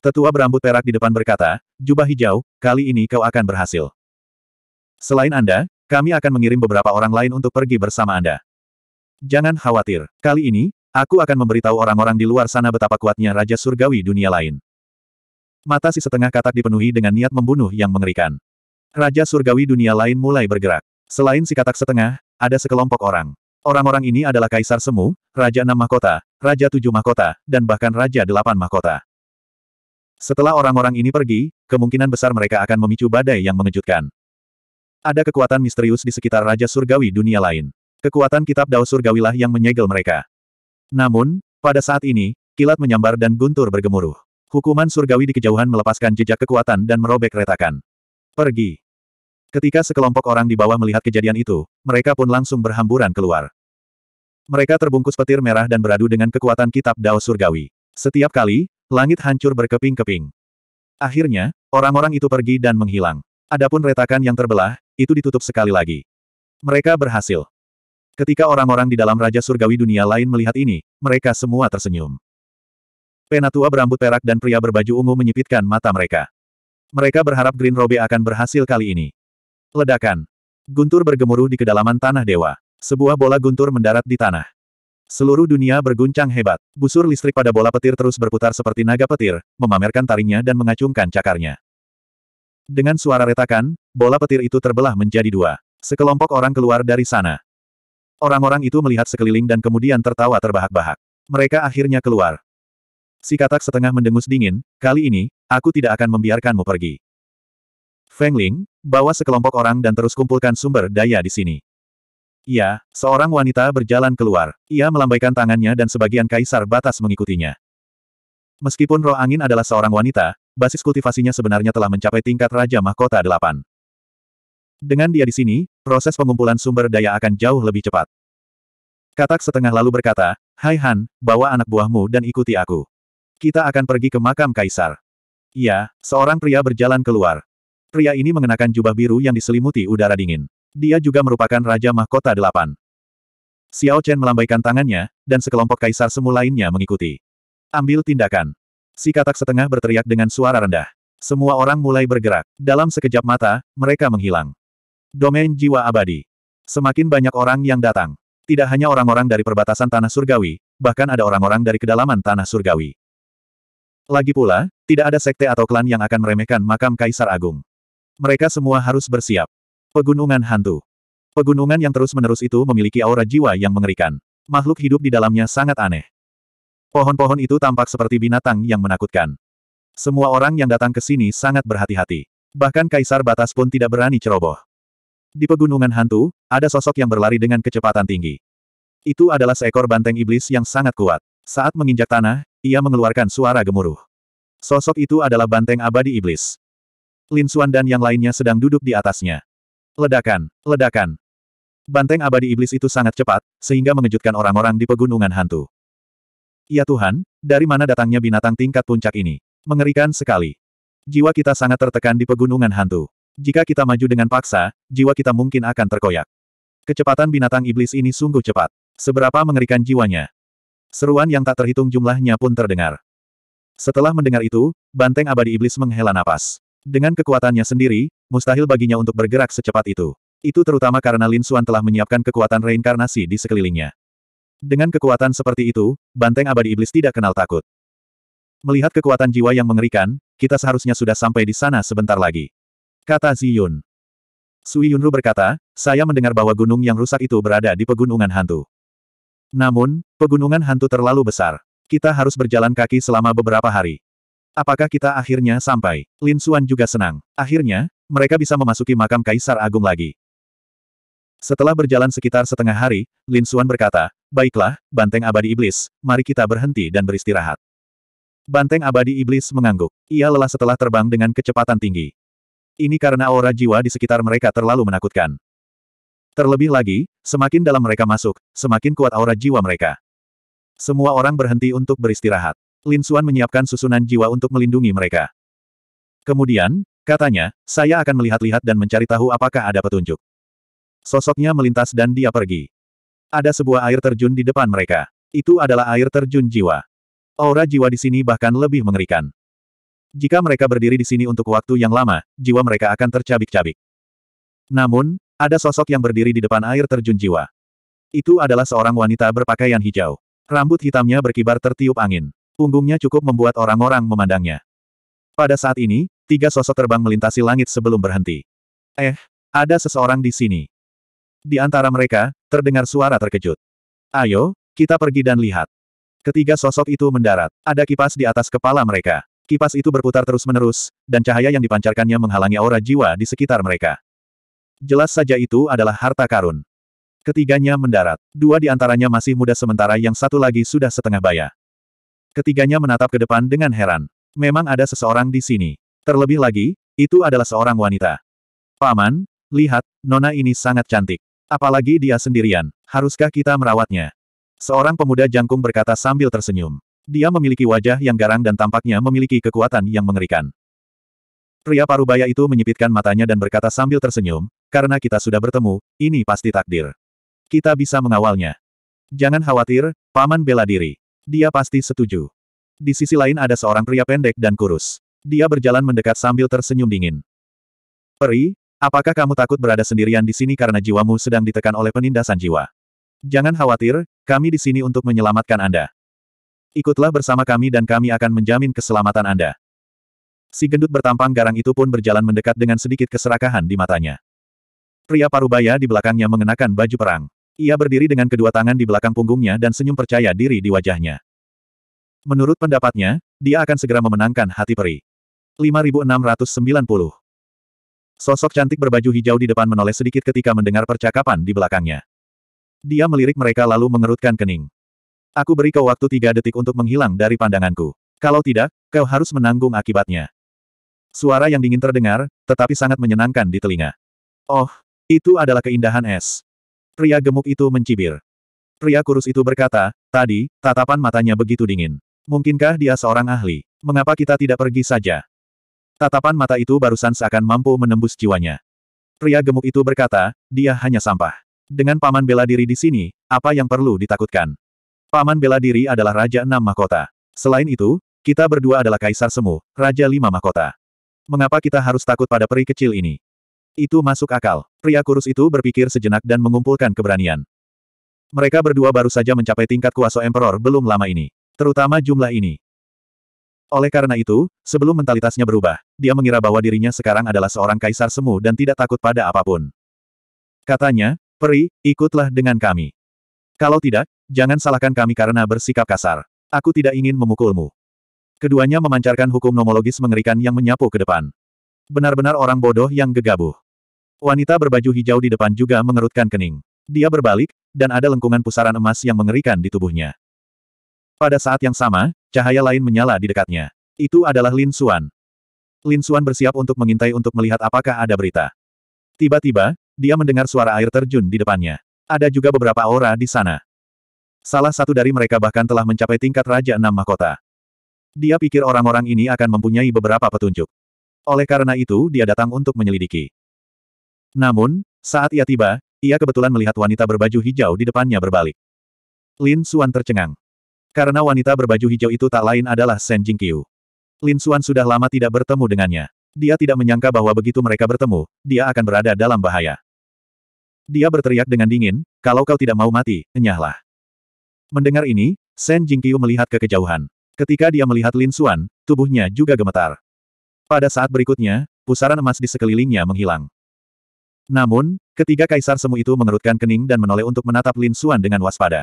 Tetua berambut perak di depan berkata, jubah hijau, kali ini kau akan berhasil. Selain Anda, kami akan mengirim beberapa orang lain untuk pergi bersama Anda. Jangan khawatir, kali ini, aku akan memberitahu orang-orang di luar sana betapa kuatnya Raja Surgawi dunia lain. Mata si setengah katak dipenuhi dengan niat membunuh yang mengerikan. Raja Surgawi dunia lain mulai bergerak. Selain si katak setengah, ada sekelompok orang. Orang-orang ini adalah Kaisar Semu, Raja Enam Mahkota, Raja Tujuh Mahkota, dan bahkan Raja Delapan Mahkota. Setelah orang-orang ini pergi, kemungkinan besar mereka akan memicu badai yang mengejutkan. Ada kekuatan misterius di sekitar Raja Surgawi dunia lain. Kekuatan Kitab Dao Surgawilah yang menyegel mereka. Namun, pada saat ini, kilat menyambar dan guntur bergemuruh. Hukuman surgawi di kejauhan melepaskan jejak kekuatan dan merobek retakan. Pergi. Ketika sekelompok orang di bawah melihat kejadian itu, mereka pun langsung berhamburan keluar. Mereka terbungkus petir merah dan beradu dengan kekuatan kitab Dao Surgawi. Setiap kali, langit hancur berkeping-keping. Akhirnya, orang-orang itu pergi dan menghilang. Adapun retakan yang terbelah, itu ditutup sekali lagi. Mereka berhasil. Ketika orang-orang di dalam Raja Surgawi dunia lain melihat ini, mereka semua tersenyum. Penatua berambut perak dan pria berbaju ungu menyipitkan mata mereka. Mereka berharap Green Robe akan berhasil kali ini. Ledakan. Guntur bergemuruh di kedalaman tanah dewa. Sebuah bola guntur mendarat di tanah. Seluruh dunia berguncang hebat. Busur listrik pada bola petir terus berputar seperti naga petir, memamerkan taringnya dan mengacungkan cakarnya. Dengan suara retakan, bola petir itu terbelah menjadi dua. Sekelompok orang keluar dari sana. Orang-orang itu melihat sekeliling dan kemudian tertawa terbahak-bahak. Mereka akhirnya keluar. Si katak setengah mendengus dingin, kali ini, aku tidak akan membiarkanmu pergi. Feng Ling, bawa sekelompok orang dan terus kumpulkan sumber daya di sini. Ya, seorang wanita berjalan keluar. Ia melambaikan tangannya dan sebagian kaisar batas mengikutinya. Meskipun roh angin adalah seorang wanita, basis kultivasinya sebenarnya telah mencapai tingkat Raja Mahkota 8. Dengan dia di sini, proses pengumpulan sumber daya akan jauh lebih cepat. Katak setengah lalu berkata, Hai Han, bawa anak buahmu dan ikuti aku. Kita akan pergi ke makam kaisar. Ya, seorang pria berjalan keluar. Pria ini mengenakan jubah biru yang diselimuti udara dingin. Dia juga merupakan Raja Mahkota Delapan. Xiao Chen melambaikan tangannya, dan sekelompok kaisar semu lainnya mengikuti. Ambil tindakan. Si katak setengah berteriak dengan suara rendah. Semua orang mulai bergerak. Dalam sekejap mata, mereka menghilang. Domain jiwa abadi. Semakin banyak orang yang datang. Tidak hanya orang-orang dari perbatasan tanah surgawi, bahkan ada orang-orang dari kedalaman tanah surgawi. Lagi pula, tidak ada sekte atau klan yang akan meremehkan makam Kaisar Agung. Mereka semua harus bersiap. Pegunungan hantu. Pegunungan yang terus-menerus itu memiliki aura jiwa yang mengerikan. Makhluk hidup di dalamnya sangat aneh. Pohon-pohon itu tampak seperti binatang yang menakutkan. Semua orang yang datang ke sini sangat berhati-hati. Bahkan kaisar batas pun tidak berani ceroboh. Di pegunungan hantu, ada sosok yang berlari dengan kecepatan tinggi. Itu adalah seekor banteng iblis yang sangat kuat. Saat menginjak tanah, ia mengeluarkan suara gemuruh. Sosok itu adalah banteng abadi iblis. Lin Suan dan yang lainnya sedang duduk di atasnya. Ledakan, ledakan. Banteng abadi iblis itu sangat cepat, sehingga mengejutkan orang-orang di pegunungan hantu. Ya Tuhan, dari mana datangnya binatang tingkat puncak ini? Mengerikan sekali. Jiwa kita sangat tertekan di pegunungan hantu. Jika kita maju dengan paksa, jiwa kita mungkin akan terkoyak. Kecepatan binatang iblis ini sungguh cepat. Seberapa mengerikan jiwanya. Seruan yang tak terhitung jumlahnya pun terdengar. Setelah mendengar itu, banteng abadi iblis menghela napas. Dengan kekuatannya sendiri, mustahil baginya untuk bergerak secepat itu. Itu terutama karena Lin Suan telah menyiapkan kekuatan reinkarnasi di sekelilingnya. Dengan kekuatan seperti itu, banteng abadi iblis tidak kenal takut. Melihat kekuatan jiwa yang mengerikan, kita seharusnya sudah sampai di sana sebentar lagi. Kata Ziyun. Sui Yunru berkata, saya mendengar bahwa gunung yang rusak itu berada di pegunungan hantu. Namun, pegunungan hantu terlalu besar. Kita harus berjalan kaki selama beberapa hari. Apakah kita akhirnya sampai? Lin Xuan juga senang. Akhirnya, mereka bisa memasuki makam Kaisar Agung lagi. Setelah berjalan sekitar setengah hari, Lin Xuan berkata, Baiklah, Banteng Abadi Iblis, mari kita berhenti dan beristirahat. Banteng Abadi Iblis mengangguk. Ia lelah setelah terbang dengan kecepatan tinggi. Ini karena aura jiwa di sekitar mereka terlalu menakutkan. Terlebih lagi, semakin dalam mereka masuk, semakin kuat aura jiwa mereka. Semua orang berhenti untuk beristirahat. Lin Xuan menyiapkan susunan jiwa untuk melindungi mereka. Kemudian, katanya, saya akan melihat-lihat dan mencari tahu apakah ada petunjuk. Sosoknya melintas dan dia pergi. Ada sebuah air terjun di depan mereka. Itu adalah air terjun jiwa. Aura jiwa di sini bahkan lebih mengerikan. Jika mereka berdiri di sini untuk waktu yang lama, jiwa mereka akan tercabik-cabik. Namun, ada sosok yang berdiri di depan air terjun jiwa. Itu adalah seorang wanita berpakaian hijau. Rambut hitamnya berkibar tertiup angin. Punggungnya cukup membuat orang-orang memandangnya. Pada saat ini, tiga sosok terbang melintasi langit sebelum berhenti. Eh, ada seseorang di sini. Di antara mereka, terdengar suara terkejut. Ayo, kita pergi dan lihat. Ketiga sosok itu mendarat. Ada kipas di atas kepala mereka. Kipas itu berputar terus-menerus, dan cahaya yang dipancarkannya menghalangi aura jiwa di sekitar mereka. Jelas saja itu adalah harta karun. Ketiganya mendarat. Dua di antaranya masih muda sementara yang satu lagi sudah setengah bayar. Ketiganya menatap ke depan dengan heran. Memang ada seseorang di sini. Terlebih lagi, itu adalah seorang wanita. Paman, lihat, nona ini sangat cantik. Apalagi dia sendirian, haruskah kita merawatnya? Seorang pemuda jangkung berkata sambil tersenyum. Dia memiliki wajah yang garang dan tampaknya memiliki kekuatan yang mengerikan. Pria parubaya itu menyipitkan matanya dan berkata sambil tersenyum, karena kita sudah bertemu, ini pasti takdir. Kita bisa mengawalnya. Jangan khawatir, Paman bela diri. Dia pasti setuju. Di sisi lain ada seorang pria pendek dan kurus. Dia berjalan mendekat sambil tersenyum dingin. Peri, apakah kamu takut berada sendirian di sini karena jiwamu sedang ditekan oleh penindasan jiwa? Jangan khawatir, kami di sini untuk menyelamatkan Anda. Ikutlah bersama kami dan kami akan menjamin keselamatan Anda. Si gendut bertampang garang itu pun berjalan mendekat dengan sedikit keserakahan di matanya. Pria parubaya di belakangnya mengenakan baju perang. Ia berdiri dengan kedua tangan di belakang punggungnya dan senyum percaya diri di wajahnya. Menurut pendapatnya, dia akan segera memenangkan hati peri. 5690 Sosok cantik berbaju hijau di depan menoleh sedikit ketika mendengar percakapan di belakangnya. Dia melirik mereka lalu mengerutkan kening. Aku beri kau waktu tiga detik untuk menghilang dari pandanganku. Kalau tidak, kau harus menanggung akibatnya. Suara yang dingin terdengar, tetapi sangat menyenangkan di telinga. Oh, itu adalah keindahan es. Pria gemuk itu mencibir. Pria kurus itu berkata, tadi, tatapan matanya begitu dingin. Mungkinkah dia seorang ahli? Mengapa kita tidak pergi saja? Tatapan mata itu barusan seakan mampu menembus jiwanya. Pria gemuk itu berkata, dia hanya sampah. Dengan paman bela diri di sini, apa yang perlu ditakutkan? Paman bela diri adalah Raja Enam Mahkota. Selain itu, kita berdua adalah Kaisar Semu, Raja Lima Mahkota. Mengapa kita harus takut pada peri kecil ini? Itu masuk akal. Pria kurus itu berpikir sejenak dan mengumpulkan keberanian. Mereka berdua baru saja mencapai tingkat kuasa Emperor belum lama ini. Terutama jumlah ini. Oleh karena itu, sebelum mentalitasnya berubah, dia mengira bahwa dirinya sekarang adalah seorang kaisar semu dan tidak takut pada apapun. Katanya, Peri, ikutlah dengan kami. Kalau tidak, jangan salahkan kami karena bersikap kasar. Aku tidak ingin memukulmu. Keduanya memancarkan hukum nomologis mengerikan yang menyapu ke depan. Benar-benar orang bodoh yang gegabah. Wanita berbaju hijau di depan juga mengerutkan kening. Dia berbalik, dan ada lengkungan pusaran emas yang mengerikan di tubuhnya. Pada saat yang sama, cahaya lain menyala di dekatnya. Itu adalah Lin Xuan. Lin Xuan bersiap untuk mengintai untuk melihat apakah ada berita. Tiba-tiba, dia mendengar suara air terjun di depannya. Ada juga beberapa aura di sana. Salah satu dari mereka bahkan telah mencapai tingkat Raja Enam Mahkota. Dia pikir orang-orang ini akan mempunyai beberapa petunjuk. Oleh karena itu dia datang untuk menyelidiki. Namun, saat ia tiba, ia kebetulan melihat wanita berbaju hijau di depannya berbalik. Lin Xuan tercengang. Karena wanita berbaju hijau itu tak lain adalah Shen Jingqiu. Lin Xuan sudah lama tidak bertemu dengannya. Dia tidak menyangka bahwa begitu mereka bertemu, dia akan berada dalam bahaya. Dia berteriak dengan dingin, kalau kau tidak mau mati, enyahlah. Mendengar ini, Shen Jingqiu melihat ke kejauhan. Ketika dia melihat Lin Xuan, tubuhnya juga gemetar. Pada saat berikutnya, pusaran emas di sekelilingnya menghilang. Namun, ketiga kaisar semu itu mengerutkan kening dan menoleh untuk menatap Lin Xuan dengan waspada.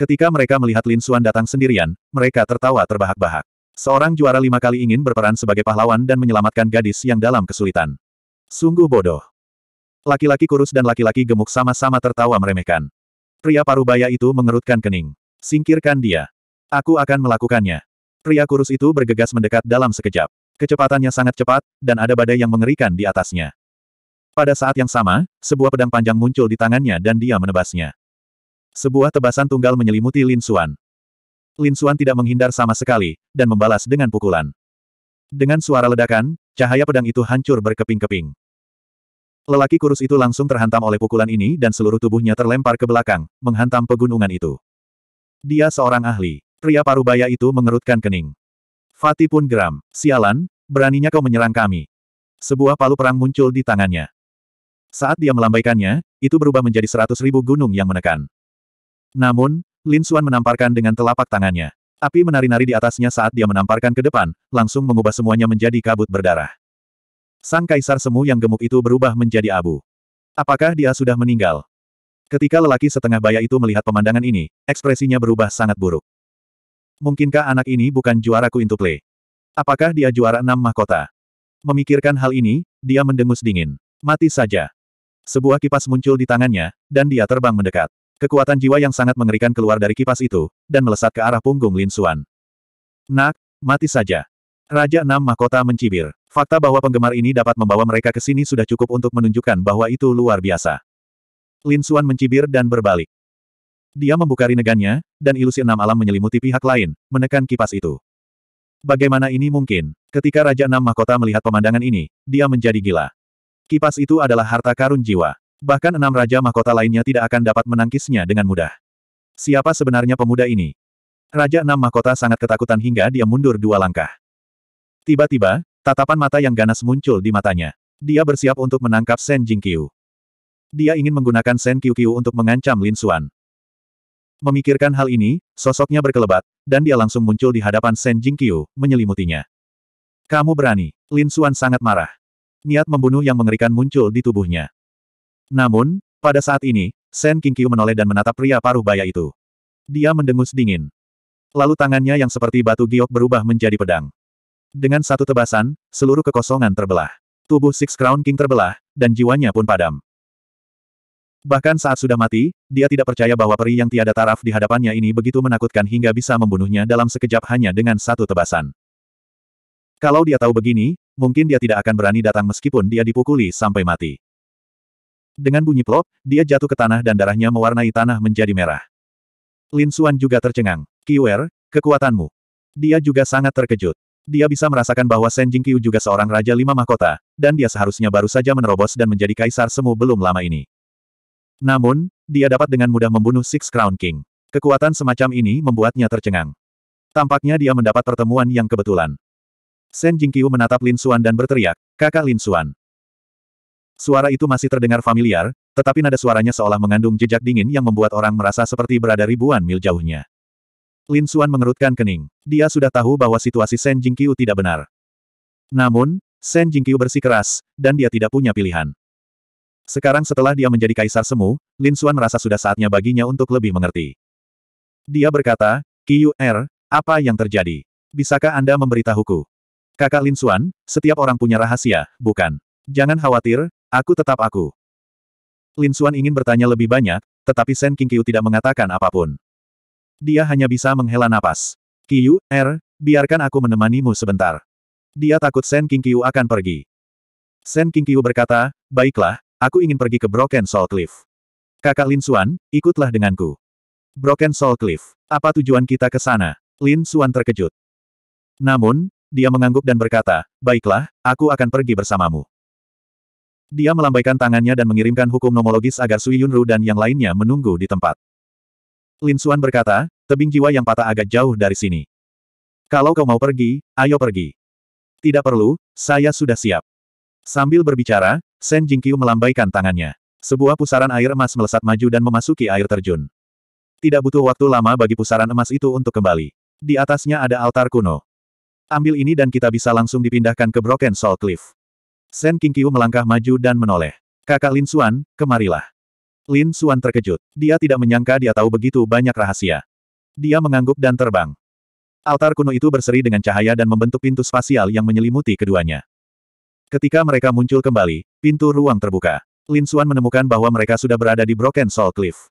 Ketika mereka melihat Lin Xuan datang sendirian, mereka tertawa terbahak-bahak. Seorang juara lima kali ingin berperan sebagai pahlawan dan menyelamatkan gadis yang dalam kesulitan. Sungguh bodoh. Laki-laki kurus dan laki-laki gemuk sama-sama tertawa meremehkan. Pria parubaya itu mengerutkan kening. Singkirkan dia. Aku akan melakukannya. Pria kurus itu bergegas mendekat dalam sekejap. Kecepatannya sangat cepat, dan ada badai yang mengerikan di atasnya. Pada saat yang sama, sebuah pedang panjang muncul di tangannya dan dia menebasnya. Sebuah tebasan tunggal menyelimuti Lin Suan. Lin Suan tidak menghindar sama sekali, dan membalas dengan pukulan. Dengan suara ledakan, cahaya pedang itu hancur berkeping-keping. Lelaki kurus itu langsung terhantam oleh pukulan ini dan seluruh tubuhnya terlempar ke belakang, menghantam pegunungan itu. Dia seorang ahli. Pria parubaya itu mengerutkan kening. Fatih pun geram. Sialan, beraninya kau menyerang kami. Sebuah palu perang muncul di tangannya. Saat dia melambaikannya, itu berubah menjadi seratus ribu gunung yang menekan. Namun, Lin Xuan menamparkan dengan telapak tangannya. Api menari-nari di atasnya saat dia menamparkan ke depan, langsung mengubah semuanya menjadi kabut berdarah. Sang kaisar semu yang gemuk itu berubah menjadi abu. Apakah dia sudah meninggal? Ketika lelaki setengah baya itu melihat pemandangan ini, ekspresinya berubah sangat buruk. Mungkinkah anak ini bukan juara Play? Apakah dia juara enam mahkota? Memikirkan hal ini, dia mendengus dingin. Mati saja. Sebuah kipas muncul di tangannya, dan dia terbang mendekat. Kekuatan jiwa yang sangat mengerikan keluar dari kipas itu, dan melesat ke arah punggung Lin Xuan. Nak, mati saja. Raja Enam Mahkota mencibir. Fakta bahwa penggemar ini dapat membawa mereka ke sini sudah cukup untuk menunjukkan bahwa itu luar biasa. Lin Xuan mencibir dan berbalik. Dia membuka rinegannya, dan ilusi enam alam menyelimuti pihak lain, menekan kipas itu. Bagaimana ini mungkin? Ketika Raja Enam Mahkota melihat pemandangan ini, dia menjadi gila. Kipas itu adalah harta karun jiwa. Bahkan enam raja mahkota lainnya tidak akan dapat menangkisnya dengan mudah. Siapa sebenarnya pemuda ini? Raja enam mahkota sangat ketakutan hingga dia mundur dua langkah. Tiba-tiba, tatapan mata yang ganas muncul di matanya. Dia bersiap untuk menangkap Shen Jingqiu. Dia ingin menggunakan Shen Qiu untuk mengancam Lin Xuan. Memikirkan hal ini, sosoknya berkelebat, dan dia langsung muncul di hadapan Shen Jingqiu, menyelimutinya. Kamu berani. Lin Xuan sangat marah niat membunuh yang mengerikan muncul di tubuhnya. Namun, pada saat ini, Sen Qingqiu menoleh dan menatap pria paruh baya itu. Dia mendengus dingin. Lalu tangannya yang seperti batu giok berubah menjadi pedang. Dengan satu tebasan, seluruh kekosongan terbelah. Tubuh Six Crown King terbelah, dan jiwanya pun padam. Bahkan saat sudah mati, dia tidak percaya bahwa peri yang tiada taraf di hadapannya ini begitu menakutkan hingga bisa membunuhnya dalam sekejap hanya dengan satu tebasan. Kalau dia tahu begini, mungkin dia tidak akan berani datang meskipun dia dipukuli sampai mati. Dengan bunyi plop, dia jatuh ke tanah dan darahnya mewarnai tanah menjadi merah. Lin Xuan juga tercengang. Kiwer, kekuatanmu. Dia juga sangat terkejut. Dia bisa merasakan bahwa Shen Jing Jingqiu juga seorang Raja Lima Mahkota, dan dia seharusnya baru saja menerobos dan menjadi Kaisar Semu belum lama ini. Namun, dia dapat dengan mudah membunuh Six Crown King. Kekuatan semacam ini membuatnya tercengang. Tampaknya dia mendapat pertemuan yang kebetulan. Shen Jingqiu menatap Lin Xuan dan berteriak, kakak Lin Xuan. Suara itu masih terdengar familiar, tetapi nada suaranya seolah mengandung jejak dingin yang membuat orang merasa seperti berada ribuan mil jauhnya. Lin Xuan mengerutkan kening. Dia sudah tahu bahwa situasi Shen Jingqiu tidak benar. Namun, Shen Jingqiu bersikeras, dan dia tidak punya pilihan. Sekarang setelah dia menjadi kaisar semu, Lin Xuan merasa sudah saatnya baginya untuk lebih mengerti. Dia berkata, "Qiu Er, apa yang terjadi? Bisakah Anda memberitahuku? Kakak Lin Suan, setiap orang punya rahasia, bukan? Jangan khawatir, aku tetap aku. Lin Suan ingin bertanya lebih banyak, tetapi Shen King Qiu tidak mengatakan apapun. Dia hanya bisa menghela napas. Qiu, Er, biarkan aku menemanimu sebentar. Dia takut Shen King Qiu akan pergi. Shen King Qiu berkata, baiklah, aku ingin pergi ke Broken Soul Cliff. Kakak Lin Suan, ikutlah denganku. Broken Soul Cliff, apa tujuan kita ke sana? Lin Suan terkejut. Namun, dia mengangguk dan berkata, Baiklah, aku akan pergi bersamamu. Dia melambaikan tangannya dan mengirimkan hukum nomologis agar Sui Yunru dan yang lainnya menunggu di tempat. Lin Xuan berkata, tebing jiwa yang patah agak jauh dari sini. Kalau kau mau pergi, ayo pergi. Tidak perlu, saya sudah siap. Sambil berbicara, Shen Jingqiu melambaikan tangannya. Sebuah pusaran air emas melesat maju dan memasuki air terjun. Tidak butuh waktu lama bagi pusaran emas itu untuk kembali. Di atasnya ada altar kuno. Ambil ini dan kita bisa langsung dipindahkan ke Broken Soul Cliff. Sen Qingqiu melangkah maju dan menoleh. Kakak Lin Xuan, kemarilah. Lin Xuan terkejut. Dia tidak menyangka dia tahu begitu banyak rahasia. Dia mengangguk dan terbang. Altar kuno itu berseri dengan cahaya dan membentuk pintu spasial yang menyelimuti keduanya. Ketika mereka muncul kembali, pintu ruang terbuka. Lin Xuan menemukan bahwa mereka sudah berada di Broken Soul Cliff.